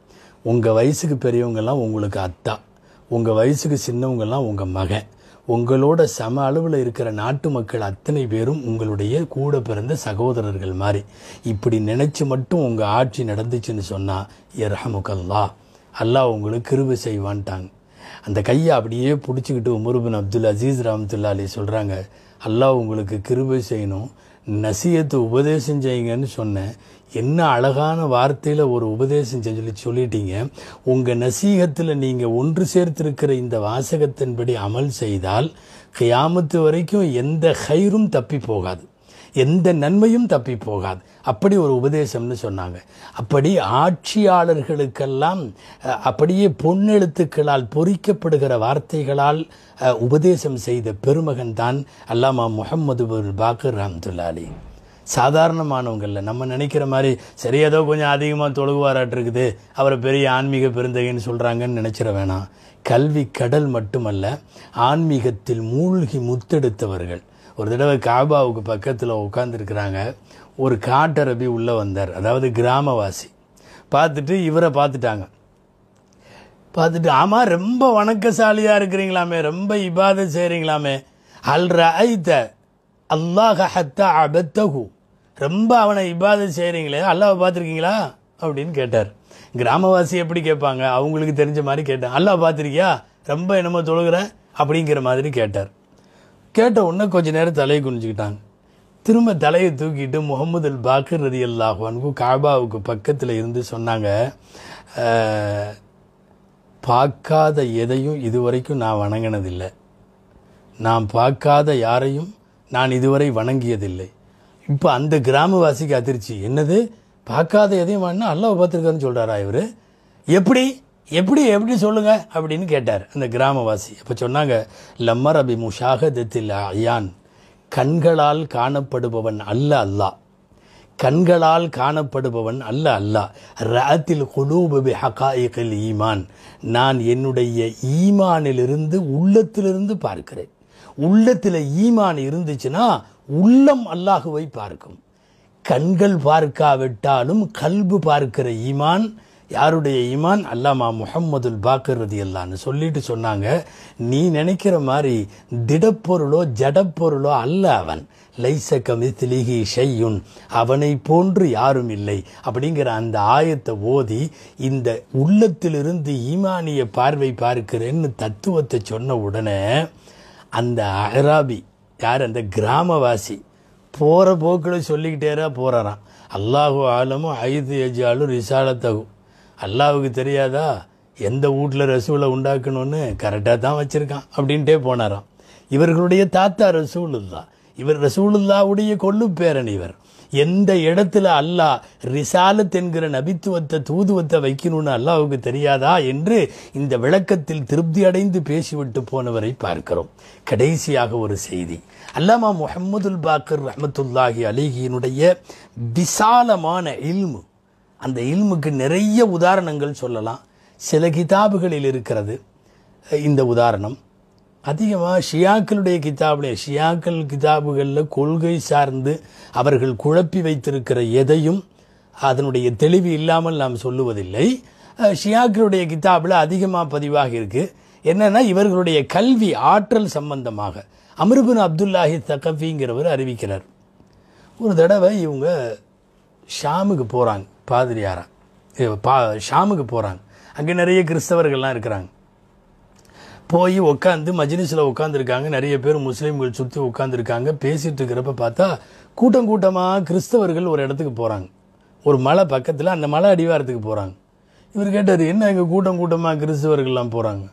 Speaker 1: உங்கள் வயசுக்கு பெரியவங்கெல்லாம் உங்களுக்கு அத்தா உங்கள் வயசுக்கு சின்னவங்கெல்லாம் உங்கள் மகன் உங்களோட சம அளவில் இருக்கிற நாட்டு மக்கள் அத்தனை பேரும் உங்களுடைய கூட பிறந்த சகோதரர்கள் மாதிரி இப்படி நினைச்சு மட்டும் உங்கள் ஆட்சி நடந்துச்சுன்னு சொன்னால் இரஹமுகல்லா அல்லாஹ் உங்களுக்கு கிருபி செய்வான்ட்டாங்க அந்த கையை அப்படியே பிடிச்சிக்கிட்டு உமருபின் அப்துல் அசீஸ் ரஹமத்துல்லா அலி சொல்கிறாங்க அல்லாஹ் உங்களுக்கு கிருபை செய்யணும் நசியத்தை உபதேசம் செய்யுங்கன்னு சொன்னேன் என்ன அழகான வார்த்தையில் ஒரு உபதேசம் சொல்லி சொல்லிட்டீங்க உங்கள் நசீகத்தில் நீங்கள் ஒன்று சேர்த்திருக்கிற இந்த வாசகத்தின்படி அமல் செய்தால் கியாமத்து வரைக்கும் எந்த ஹைரும் தப்பி போகாது எந்த நன்மையும் தப்பி போகாது அப்படி ஒரு உபதேசம்னு சொன்னாங்க அப்படி ஆட்சியாளர்களுக்கெல்லாம் அப்படியே பொன்னெழுத்துக்களால் பொறிக்கப்படுகிற வார்த்தைகளால் உபதேசம் செய்த பெருமகன் தான் அல்லாமா முகமது பாக்கர் ரஹமத்துல்லா அலி சாதாரணமானவங்கள்ல நம்ம நினைக்கிற மாதிரி சரி ஏதோ கொஞ்சம் அதிகமாக தொழுகுவாராட்டிருக்குது அவரை பெரிய ஆன்மீக பெருந்தகைன்னு சொல்கிறாங்கன்னு நினச்சிட வேணாம் கல்வி கடல் மட்டுமல்ல ஆன்மீகத்தில் மூழ்கி முத்தெடுத்தவர்கள் ஒரு தடவை காபாவுக்கு பக்கத்தில் உட்காந்துருக்கிறாங்க ஒரு காட்டரபி உள்ளே வந்தார் அதாவது கிராமவாசி பார்த்துட்டு இவரை பார்த்துட்டாங்க பார்த்துட்டு ஆமாம் ரொம்ப வணக்கசாலியாக இருக்கிறீங்களாமே ரொம்ப இபாதை செய்கிறீங்களாமே அல்ற ஐத்த அல்லாஹ் ஹத்தா அபத்தகு ரொம்ப அவனை இபாதை செய்கிறீங்களே அல்லாவை பார்த்துருக்கீங்களா அப்படின்னு கேட்டார் கிராமவாசி எப்படி கேட்பாங்க அவங்களுக்கு தெரிஞ்ச மாதிரி கேட்டேன் அல்லா பார்த்துருக்கியா ரொம்ப என்னமோ தொழுகிற அப்படிங்கிற மாதிரி கேட்டார் கேட்ட உடனே கொஞ்ச நேரம் தலையை குனிஞ்சுக்கிட்டாங்க திரும்ப தலையை தூக்கிட்டு முகமது அல் பாக்கர் ரதி அல்லாஹானுக்கு காபாவுக்கு பக்கத்தில் இருந்து சொன்னாங்க பார்க்காத எதையும் இதுவரைக்கும் நான் வணங்கினதில்லை நான் பார்க்காத யாரையும் நான் இதுவரை வணங்கியதில்லை இப்போ அந்த கிராமவாசிக்கு அதிர்ச்சி என்னது பார்க்காத எதையும் வேணா அல்லாவை பார்த்துருக்காருன்னு சொல்கிறாரா இவர் எப்படி எப்படி எப்படி சொல்லுங்கள் அப்படின்னு கேட்டார் அந்த கிராமவாசி அப்போ சொன்னாங்க லம்மர் அபி முஷாகதத்தில் அயான் கண்களால் காணப்படுபவன் அல்ல அல்லா கண்களால் காணப்படுபவன் அல்ல அல்லா ரத்தில் குலூபி ஹகாயிகல் ஈமான் நான் என்னுடைய ஈமானிலிருந்து உள்ளத்திலிருந்து பார்க்கிறேன் உள்ளத்தில் ஈமான் இருந்துச்சுன்னா உள்ளம் அல்லாஹுவை பார்க்கும் கண்கள் பார்க்காவிட்டாலும் கல்பு பார்க்கிற ஈமான் யாருடைய ஈமான் அல்லாமா முஹம்மதுல் பாக்கர் ரதி அல்லான்னு சொல்லிட்டு சொன்னாங்க நீ நினைக்கிற மாதிரி திடப்பொருளோ ஜடப்பொருளோ அல்ல அவன் லைச கமித்லிஹி ஷையுன் அவனை போன்று யாரும் இல்லை அப்படிங்கிற அந்த ஆயத்தை ஓதி இந்த உள்ளத்திலிருந்து ஈமானிய பார்வை பார்க்கிறேன்னு தத்துவத்தை சொன்ன உடனே அந்த அகராபி யார் அந்த கிராமவாசி போகிற போக்கில் சொல்லிக்கிட்டேரா போகிறாராம் அல்லாஹு ஆலமும் ஐது எஜாலும் ரிசாலத்தகும் அல்லாவுக்கு தெரியாதா எந்த வீட்டில் ரசூலை உண்டாக்கணும்னு கரெக்டாக தான் வச்சுருக்கான் அப்படின்ட்டே போனாராம் இவர்களுடைய தாத்தா ரசூலுல்லா இவர் ரசூலுல்லாவுடைய கொள்ளு பேரன் இவர் எந்த இடத்துல அல்லாஹ் ரிசாலத் என்கிற நபித்துவத்தை தூதுவத்தை வைக்கணும்னு அல்லாவுக்கு தெரியாதா என்று இந்த விளக்கத்தில் திருப்தி அடைந்து பேசிவிட்டு போனவரை பார்க்கிறோம் கடைசியாக ஒரு செய்தி அல்லாமா முஹம்மதுல் பாக்கர் ரஹமத்துல்லாஹி அலிஹியினுடைய விசாலமான இல்மு அந்த இல்முக்கு நிறைய உதாரணங்கள் சொல்லலாம் சில கிதாபுகளில் இருக்கிறது இந்த உதாரணம் அதிகமாக ஷியாக்களுடைய கிதாபில் ஷியாக்கள் கிதாபுகளில் கொள்கை சார்ந்து அவர்கள் குழப்பி வைத்திருக்கிற எதையும் அதனுடைய தெளிவு இல்லாமல் நாம் சொல்லுவதில்லை ஷியாக்களுடைய கிதாபில் அதிகமாக பதிவாக இருக்குது என்னென்னா இவர்களுடைய கல்வி ஆற்றல் சம்பந்தமாக அமருபின் அப்துல்லாஹி தகஃபிங்கிறவர் அறிவிக்கிறார் ஒரு தடவை இவங்க ஷாமுக்கு போகிறாங்க பாதிரியாரா பா ஷாமுக்கு போகிறாங்க அங்கே நிறைய கிறிஸ்தவர்கள்லாம் இருக்கிறாங்க போய் உட்காந்து மஜினிஸில் உட்காந்துருக்காங்க நிறைய பேர் முஸ்லீம்கள் சுற்றி உட்காந்துருக்காங்க பேசிகிட்டு இருக்கிறப்ப பார்த்தா கூட்டம் கூட்டமாக கிறிஸ்தவர்கள் ஒரு இடத்துக்கு போகிறாங்க ஒரு மலை பக்கத்தில் அந்த மலை அடிவாரத்துக்கு போகிறாங்க இவர் கேட்டார் என்ன எங்கள் கூட்டம் கூட்டமாக கிறிஸ்தவர்கள்லாம் போகிறாங்க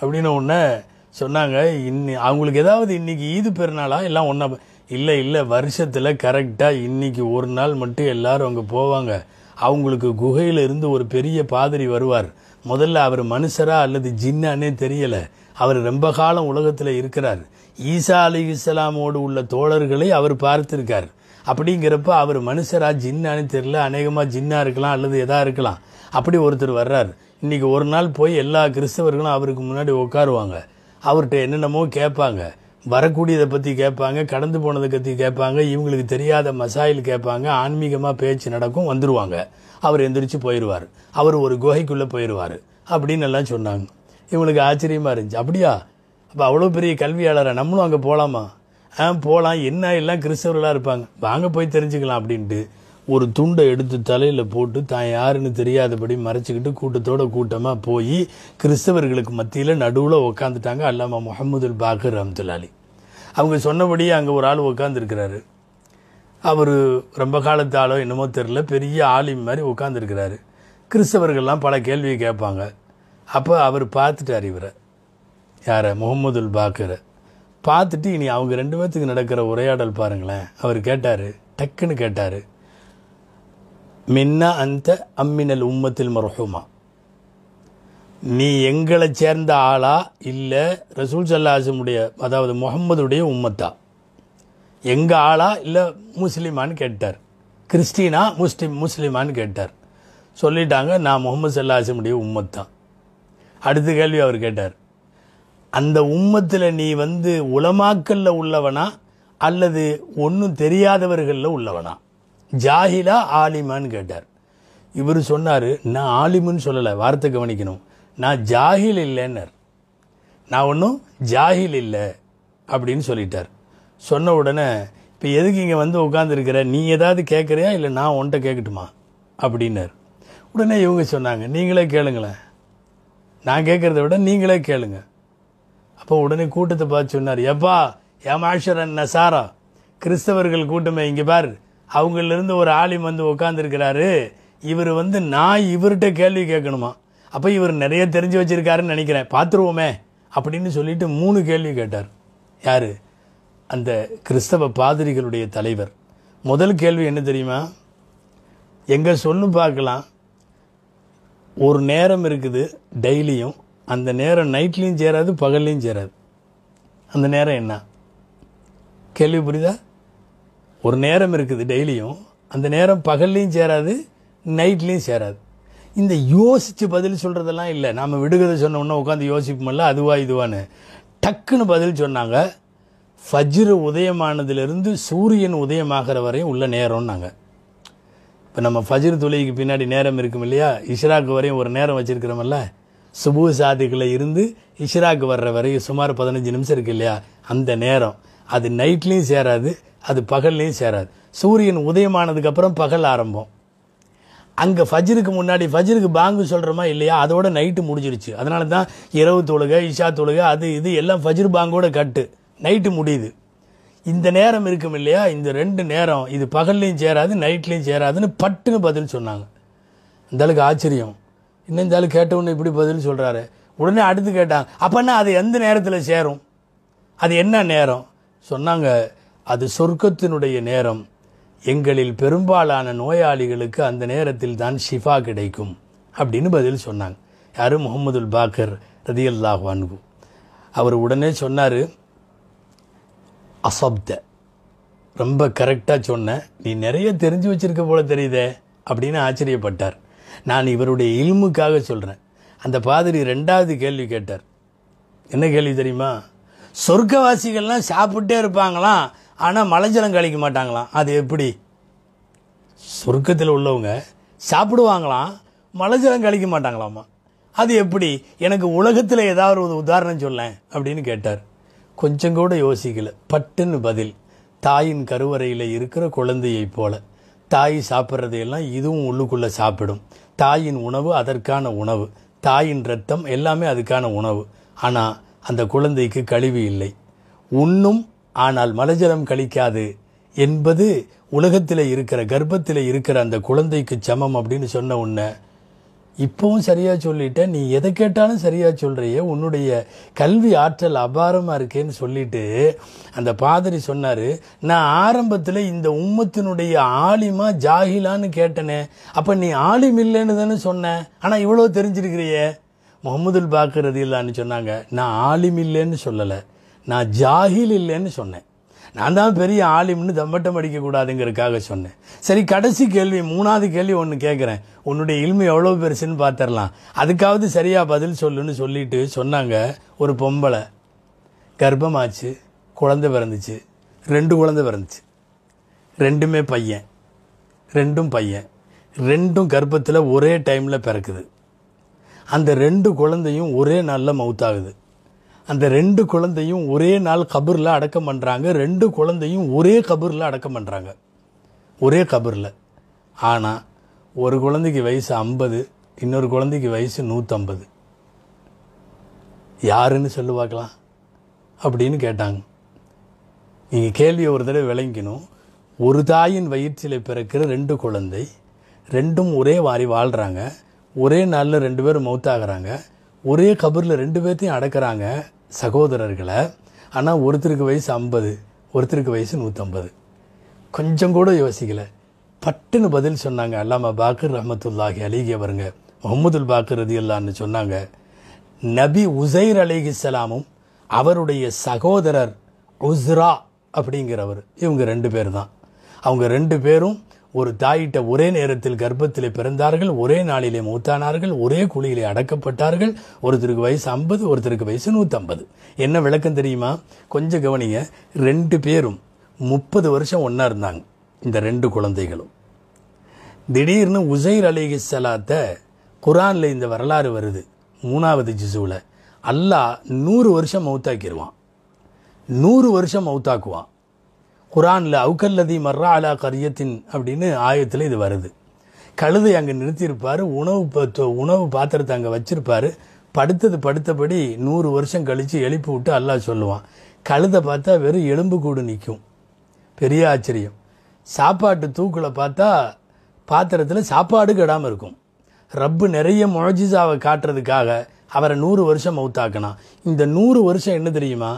Speaker 1: அப்படின்னு ஒன்று சொன்னாங்க இன்னி அவங்களுக்கு ஏதாவது இன்றைக்கி ஈது பெருநாளா எல்லாம் ஒன்றா இல்லை இல்லை வருஷத்தில் கரெக்டாக இன்றைக்கி ஒரு நாள் மட்டும் எல்லோரும் அங்கே போவாங்க அவங்களுக்கு குகையில் இருந்து ஒரு பெரிய பாதிரி வருவார் முதல்ல அவர் மனுஷரா அல்லது ஜின்னானே தெரியலை அவர் ரொம்ப காலம் உலகத்தில் இருக்கிறார் ஈசா அலி இஸ்லாமோடு உள்ள தோழர்களை அவர் பார்த்திருக்கார் அப்படிங்கிறப்ப அவர் மனுஷரா ஜின்னானே தெரியல அநேகமாக ஜின்னா இருக்கலாம் அல்லது எதாக இருக்கலாம் அப்படி ஒருத்தர் வர்றார் இன்றைக்கி ஒரு நாள் போய் எல்லா கிறிஸ்தவர்களும் அவருக்கு முன்னாடி உட்காருவாங்க அவர்கிட்ட என்னென்னமோ கேட்பாங்க வரக்கூடியதை பற்றி கேட்பாங்க கடந்து போனதை பற்றி கேட்பாங்க இவங்களுக்கு தெரியாத மசாயில் கேட்பாங்க ஆன்மீகமாக பேச்சு நடக்கும் வந்துடுவாங்க அவர் எந்திரிச்சு போயிடுவார் அவர் ஒரு குகைக்குள்ளே போயிடுவார் அப்படின்னு எல்லாம் சொன்னாங்க இவங்களுக்கு ஆச்சரியமாக இருந்துச்சு அப்படியா அப்போ அவ்வளோ பெரிய கல்வியாளரை நம்மளும் அங்கே போகலாமா ஆ போகலாம் என்ன எல்லாம் கிறிஸ்தவர்களாக இருப்பாங்க வாங்க போய் தெரிஞ்சுக்கலாம் அப்படின்ட்டு ஒரு துண்டை எடுத்து தலையில் போட்டு தான் யாருன்னு தெரியாதபடி மறைச்சிக்கிட்டு கூட்டத்தோட கூட்டமாக போய் கிறிஸ்தவர்களுக்கு மத்தியில் நடுவில் உக்காந்துட்டாங்க அல்லாமா முகமதுல் பாகர் அம்துல்லாலி அவங்க சொன்னபடியே அங்கே ஒரு ஆள் உட்காந்துருக்கிறாரு அவர் ரொம்ப காலத்தாலோ என்னமோ தெரில பெரிய ஆலிம் மாதிரி உட்காந்துருக்கிறாரு கிறிஸ்தவர்கள்லாம் பல கேள்வியை கேட்பாங்க அப்போ அவர் பார்த்துட்டார் இவரை யாரை முகமதுல் பாக்கரை பார்த்துட்டு இனி அவங்க ரெண்டு பேர்த்துக்கு நடக்கிற உரையாடல் பாருங்களேன் அவர் கேட்டார் டக்குன்னு கேட்டார் மின்னா அந்த அம்மினல் உம்மத்தில் மரஹூமா நீ எங்களை சேர்ந்த ஆளா இல்லை ரசூல் சல்லாசமுடைய அதாவது முகம்மதுடைய உம்மத்தா எங்கள் ஆளா இல்லை முஸ்லீமான்னு கேட்டார் கிறிஸ்டினா முஸ்லீம் முஸ்லீமான்னு கேட்டார் சொல்லிட்டாங்க நான் முகமது சல்லாசமுடைய உம்மத்தான் அடுத்த கேள்வி அவர் கேட்டார் அந்த உம்மத்தில் நீ வந்து உலமாக்கல்ல உள்ளவனா அல்லது ஒன்றும் தெரியாதவர்களில் உள்ளவனா ஜாஹிலா ஆலிமான்னு கேட்டார் இவர் சொன்னார் நான் ஆலிமுன்னு சொல்லலை வார்த்தை கவனிக்கணும் நான் ஜாகில் இல்லைன்னார் நான் ஒன்றும் ஜாகில் இல்லை அப்படின்னு சொல்லிட்டார் சொன்ன உடனே இப்போ எதுக்கு இங்கே வந்து உட்காந்துருக்கிற நீ ஏதாவது கேட்குறியா இல்லை நான் உன்ட்ட கேட்கட்டுமா அப்படின்னார் உடனே இவங்க சொன்னாங்க நீங்களே கேளுங்களேன் நான் கேட்குறத விட நீங்களே கேளுங்க அப்போ உடனே கூட்டத்தை பார்த்து சொன்னார் எப்பா ஏமாஷரன் நசாரா கிறிஸ்தவர்கள் கூட்டமே இங்கே பார் அவங்களிருந்து ஒரு ஆலிம் வந்து உட்காந்துருக்கிறாரு இவர் வந்து நான் இவர்கிட்ட கேள்வி கேட்கணுமா அப்போ இவர் நிறைய தெரிஞ்சு வச்சுருக்காருன்னு நினைக்கிறேன் பார்த்துருவோமே அப்படின்னு சொல்லிட்டு மூணு கேள்வி கேட்டார் யார் அந்த கிறிஸ்தவ பாதிரிகளுடைய தலைவர் முதல் கேள்வி என்ன தெரியுமா எங்கே சொல்லு பார்க்கலாம் ஒரு நேரம் இருக்குது டெய்லியும் அந்த நேரம் நைட்லேயும் சேராது பகல்லையும் சேராது அந்த நேரம் என்ன கேள்வி புரியுதா ஒரு நேரம் இருக்குது டெய்லியும் அந்த நேரம் பகல்லையும் சேராது நைட்லேயும் சேராது இந்த யோசித்து பதில் சொல்கிறதெல்லாம் இல்லை நாம் விடுகதை உடனே உட்காந்து யோசிப்போம்ல அதுவா இதுவான்னு டக்குன்னு பதில் சொன்னாங்க ஃபஜ்ரு உதயமானதுலேருந்து சூரியன் உதயமாகிற வரையும் உள்ள நேரம்னாங்க இப்போ நம்ம ஃபஜ்ரு துளைக்கு பின்னாடி நேரம் இருக்கும் இல்லையா இஷ்ராக்கு வரையும் ஒரு நேரம் வச்சுருக்கிறோமல்ல சுபு சாதிகளை இருந்து இஷ்ராக்கு வர்ற வரையும் சுமார் பதினஞ்சு நிமிஷம் இருக்குது இல்லையா அந்த நேரம் அது நைட்லேயும் சேராது அது பகல்லையும் சேராது சூரியன் உதயமானதுக்கப்புறம் பகல் ஆரம்பம் அங்கே ஃபஜ்ருக்கு முன்னாடி ஃபஜ்ருக்கு பாங்கு சொல்கிறோமா இல்லையா அதோட நைட்டு முடிஞ்சிருச்சு அதனால தான் இரவு தொழுகை இஷா தொழுகை அது இது எல்லாம் ஃபஜ்ரு பாங்கோட கட்டு நைட்டு முடியுது இந்த நேரம் இருக்கும் இல்லையா இந்த ரெண்டு நேரம் இது பகல்லையும் சேராது நைட்லேயும் சேராதுன்னு பட்டுன்னு பதில் சொன்னாங்க அளவுக்கு ஆச்சரியம் இன்னும் இந்தாலும் கேட்டவுடனே இப்படி பதில் சொல்கிறாரு உடனே அடுத்து கேட்டாங்க அப்போன்னா அது எந்த நேரத்தில் சேரும் அது என்ன நேரம் சொன்னாங்க அது சொர்க்கத்தினுடைய நேரம் எங்களில் பெரும்பாலான நோயாளிகளுக்கு அந்த நேரத்தில் தான் ஷிஃபா கிடைக்கும் அப்படின்னு பதில் சொன்னாங்க யார் முகமதுல் பாக்கர் ரதியல்லாஹ் வான்கு அவர் உடனே சொன்னார் அசப்த ரொம்ப கரெக்டாக சொன்னேன் நீ நிறைய தெரிஞ்சு வச்சுருக்க போல தெரியுதே அப்படின்னு ஆச்சரியப்பட்டார் நான் இவருடைய இல்முக்காக சொல்கிறேன் அந்த பாதிரி ரெண்டாவது கேள்வி கேட்டார் என்ன கேள்வி தெரியுமா சொர்க்கவாசிகள்லாம் சாப்பிட்டே இருப்பாங்களாம் ஆனால் மலைஜலம் கழிக்க மாட்டாங்களாம் அது எப்படி சொர்க்கத்தில் உள்ளவங்க சாப்பிடுவாங்களாம் மலைஜலம் கழிக்க மாட்டாங்களாமா அது எப்படி எனக்கு உலகத்தில் ஏதாவது ஒரு உதாரணம் சொல்ல அப்படின்னு கேட்டார் கொஞ்சம் கூட யோசிக்கல பட்டுன்னு பதில் தாயின் கருவறையில் இருக்கிற குழந்தையைப் போல தாய் சாப்பிட்றதையெல்லாம் இதுவும் உள்ளுக்குள்ளே சாப்பிடும் தாயின் உணவு அதற்கான உணவு தாயின் ரத்தம் எல்லாமே அதுக்கான உணவு ஆனால் அந்த குழந்தைக்கு கழிவு இல்லை உண்ணும் ஆனால் மலஜலம் கழிக்காது என்பது உலகத்தில் இருக்கிற கர்ப்பத்தில் இருக்கிற அந்த குழந்தைக்கு சமம் அப்படின்னு சொன்ன உன்னை இப்போவும் சரியாக சொல்லிட்டேன் நீ எதை கேட்டாலும் சரியாக சொல்கிறிய உன்னுடைய கல்வி ஆற்றல் அபாரமாக இருக்கேன்னு சொல்லிட்டு அந்த பாதிரி சொன்னார் நான் ஆரம்பத்தில் இந்த உம்மத்தினுடைய ஆலிமா ஜாகிலான்னு கேட்டனே அப்போ நீ ஆலிம் இல்லைன்னு தானே சொன்னேன் ஆனால் இவ்வளோ தெரிஞ்சிருக்கிறியே முகமதுல் பாக்கறது இல்லான்னு சொன்னாங்க நான் ஆலிம் இல்லைன்னு சொல்லலை நான் ஜாகில் இல்லைன்னு சொன்னேன் நான் தான் பெரிய ஆலிம்னு தம்பட்டம் அடிக்கக்கூடாதுங்கிறதுக்காக சொன்னேன் சரி கடைசி கேள்வி மூணாவது கேள்வி ஒன்று கேட்குறேன் உன்னுடைய இல்மை எவ்வளோ பெருசுன்னு பார்த்துடலாம் அதுக்காவது சரியாக பதில் சொல்லுன்னு சொல்லிட்டு சொன்னாங்க ஒரு பொம்பளை கர்ப்பமாச்சு குழந்தை பிறந்துச்சு ரெண்டு குழந்தை பிறந்துச்சு ரெண்டுமே பையன் ரெண்டும் பையன் ரெண்டும் கர்ப்பத்தில் ஒரே டைமில் பிறக்குது அந்த ரெண்டு குழந்தையும் ஒரே நாளில் மவுத்தாகுது அந்த ரெண்டு குழந்தையும் ஒரே நாள் கபூரில் அடக்கம் பண்ணுறாங்க ரெண்டு குழந்தையும் ஒரே கபூரில் அடக்கம் பண்ணுறாங்க ஒரே கபூரில் ஆனால் ஒரு குழந்தைக்கு வயசு ஐம்பது இன்னொரு குழந்தைக்கு வயசு நூற்றம்பது யாருன்னு சொல்லு பார்க்கலாம் அப்படின்னு கேட்டாங்க நீங்கள் கேள்வியை ஒரு தடவை விளங்கிக்கணும் ஒரு தாயின் வயிற்றில் பிறக்கிற ரெண்டு குழந்தை ரெண்டும் ஒரே வாரி வாழ்கிறாங்க ஒரே நாளில் ரெண்டு பேரும் மௌத்தாகிறாங்க ஒரே கபரில் ரெண்டு பேர்த்தையும் அடக்கிறாங்க சகோதரர்களை ஆனால் ஒருத்தருக்கு வயசு ஐம்பது ஒருத்தருக்கு வயசு நூற்றம்பது கொஞ்சம் கூட யோசிக்கலை பட்டுன்னு பதில் சொன்னாங்க அல்லாம பாக்கர் ரஹமத்துல்லாஹி அலிகி அவருங்க முகமதுல் பாக்கர் ரதி அல்லான்னு சொன்னாங்க நபி உசைர் சலாமும் அவருடைய சகோதரர் உஸ்ரா அப்படிங்கிறவர் இவங்க ரெண்டு பேர் தான் அவங்க ரெண்டு பேரும் ஒரு தாயிட்ட ஒரே நேரத்தில் கர்ப்பத்தில் பிறந்தார்கள் ஒரே நாளிலே மூத்தானார்கள் ஒரே குழியிலே அடக்கப்பட்டார்கள் ஒருத்தருக்கு வயசு ஐம்பது ஒருத்தருக்கு வயசு நூற்றம்பது என்ன விளக்கம் தெரியுமா கொஞ்சம் கவனிங்க ரெண்டு பேரும் முப்பது வருஷம் ஒன்றா இருந்தாங்க இந்த ரெண்டு குழந்தைகளும் திடீர்னு உசைர் அலிகி சலாத்தை குரானில் இந்த வரலாறு வருது மூணாவது ஜிசுவில் அல்லாஹ் நூறு வருஷம் மௌத்தாக்கிடுவான் நூறு வருஷம் மௌத்தாக்குவான் குரானில் அவுக்கல்லதி மர்ரா அலா கரியத்தின் அப்படின்னு ஆயத்தில் இது வருது கழுதை அங்கே நிறுத்தியிருப்பார் உணவு உணவு பாத்திரத்தை அங்கே வச்சிருப்பார் படுத்தது படுத்தபடி நூறு வருஷம் கழித்து எழுப்பி விட்டு அல்லா சொல்லுவான் கழுதை பார்த்தா வெறும் எலும்பு கூடு நிற்கும் பெரிய ஆச்சரியம் சாப்பாட்டு தூக்கில் பார்த்தா பாத்திரத்தில் சாப்பாடு கெடாமல் இருக்கும் ரப்பு நிறைய முழஜிசாவை காட்டுறதுக்காக அவரை நூறு வருஷம் மௌத்தாக்கணும் இந்த நூறு வருஷம் என்ன தெரியுமா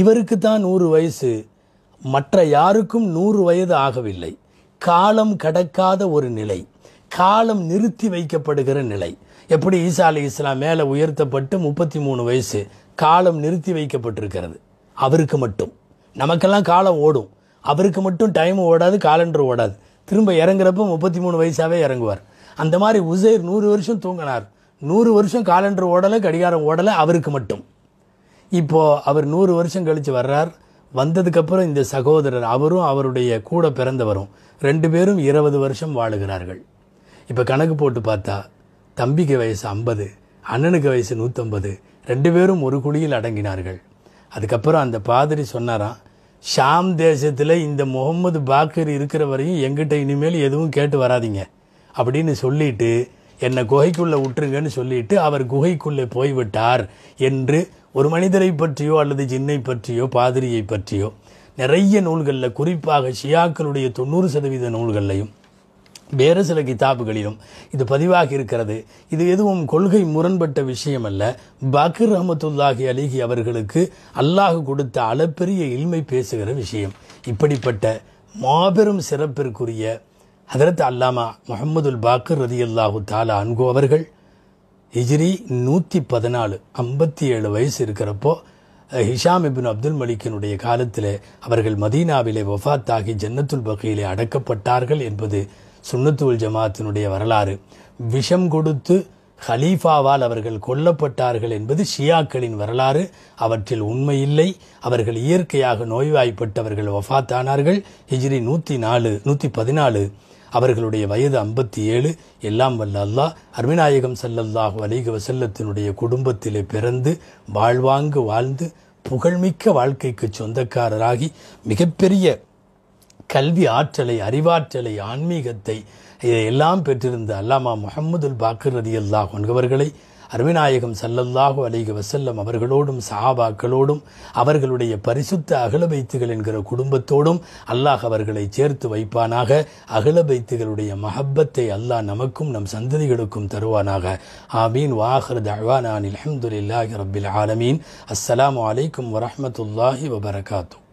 Speaker 1: இவருக்கு தான் நூறு வயசு மற்ற யாருக்கும் நூறு வயது ஆகவில்லை காலம் கடக்காத ஒரு நிலை காலம் நிறுத்தி வைக்கப்படுகிற நிலை எப்படி ஈசா அலி இஸ்லாம் மேலே உயர்த்தப்பட்டு முப்பத்தி மூணு வயசு காலம் நிறுத்தி வைக்கப்பட்டிருக்கிறது அவருக்கு மட்டும் நமக்கெல்லாம் காலம் ஓடும் அவருக்கு மட்டும் டைம் ஓடாது காலண்டர் ஓடாது திரும்ப இறங்குறப்ப முப்பத்தி மூணு வயசாகவே இறங்குவார் அந்த மாதிரி உசைர் நூறு வருஷம் தூங்கினார் நூறு வருஷம் காலண்டர் ஓடலை கடிகாரம் ஓடலை அவருக்கு மட்டும் இப்போது அவர் நூறு வருஷம் கழித்து வர்றார் வந்ததுக்கப்புறம் இந்த சகோதரர் அவரும் அவருடைய கூட பிறந்தவரும் ரெண்டு பேரும் இருபது வருஷம் வாழுகிறார்கள் இப்போ கணக்கு போட்டு பார்த்தா தம்பிக்கு வயசு ஐம்பது அண்ணனுக்கு வயசு நூற்றம்பது ரெண்டு பேரும் ஒரு குழியில் அடங்கினார்கள் அதுக்கப்புறம் அந்த பாதிரி சொன்னாராம் ஷாம் தேசத்தில் இந்த முகமது பாக்கர் இருக்கிற வரையும் எங்கிட்ட இனிமேல் எதுவும் கேட்டு வராதிங்க அப்படின்னு சொல்லிட்டு என்னை குகைக்குள்ளே விட்டுருங்கன்னு சொல்லிட்டு அவர் குகைக்குள்ளே போய்விட்டார் என்று ஒரு மனிதரை பற்றியோ அல்லது ஜின்னை பற்றியோ பாதிரியை பற்றியோ நிறைய நூல்களில் குறிப்பாக ஷியாக்களுடைய தொண்ணூறு சதவீத நூல்கள்லையும் வேறு சில கிதாபுகளிலும் இது பதிவாகி இருக்கிறது இது எதுவும் கொள்கை முரண்பட்ட விஷயம் அல்ல பக்ர் அஹமத்துல்லாஹி அலிஹி அவர்களுக்கு அல்லாஹ் கொடுத்த அளப்பெரிய இல்மை பேசுகிற விஷயம் இப்படிப்பட்ட மாபெரும் சிறப்பிற்குரிய அதரத் அல்லாமா முகமதுல் பாக்கர் ரதி அல்லாஹு தாலா அன்கோ அவர்கள் ஹிஜ்ரி நூற்றி பதினாலு ஐம்பத்தி ஏழு வயசு இருக்கிறப்போ ஹிஷாம் இபின் அப்துல் மலிக்கினுடைய காலத்தில் அவர்கள் மதீனாவிலே வஃபாத்தாகி ஜன்னத்துல் பகையிலே அடக்கப்பட்டார்கள் என்பது சுன்னத்துல் ஜமாத்தினுடைய வரலாறு விஷம் கொடுத்து ஹலீஃபாவால் அவர்கள் கொல்லப்பட்டார்கள் என்பது ஷியாக்களின் வரலாறு அவற்றில் உண்மையில்லை அவர்கள் இயற்கையாக நோய்வாய்ப்பட்டவர்கள் வஃத்தானார்கள் ஹிஜ்ரி நூற்றி நாலு நூற்றி பதினாலு அவர்களுடைய வயது ஐம்பத்தி ஏழு எல்லாம் வல்ல அல்லாஹ் அருமிநாயகம் செல்லல்லாஹ் வலிக வசல்லத்தினுடைய குடும்பத்திலே பிறந்து வாழ்வாங்கு வாழ்ந்து புகழ்மிக்க வாழ்க்கைக்கு சொந்தக்காரராகி மிகப்பெரிய கல்வி ஆற்றலை அறிவாற்றலை ஆன்மீகத்தை இதையெல்லாம் பெற்றிருந்த அல்லாமா முகமதுல் பாக்கர் ரதி அல்லாஹ் அவர்களை அருவிநாயகம் சல்லல்லாஹு அலைக வசல்லம் அவர்களோடும் சஹாபாக்களோடும் அவர்களுடைய பரிசுத்த வைத்துகள் என்கிற குடும்பத்தோடும் அல்லாஹ் அவர்களை சேர்த்து வைப்பானாக அகலபைத்துகளுடைய மஹப்பத்தை அல்லாஹ் நமக்கும் நம் சந்ததிகளுக்கும் தருவானாக ஆமீன் வாஹர் தஹ்வானான் அலமதுல்லாஹி ரபில் ஆலமீன் அஸ்லாம் வலைக்கம் வரமத்துல்லாஹி வபரகாத்தூ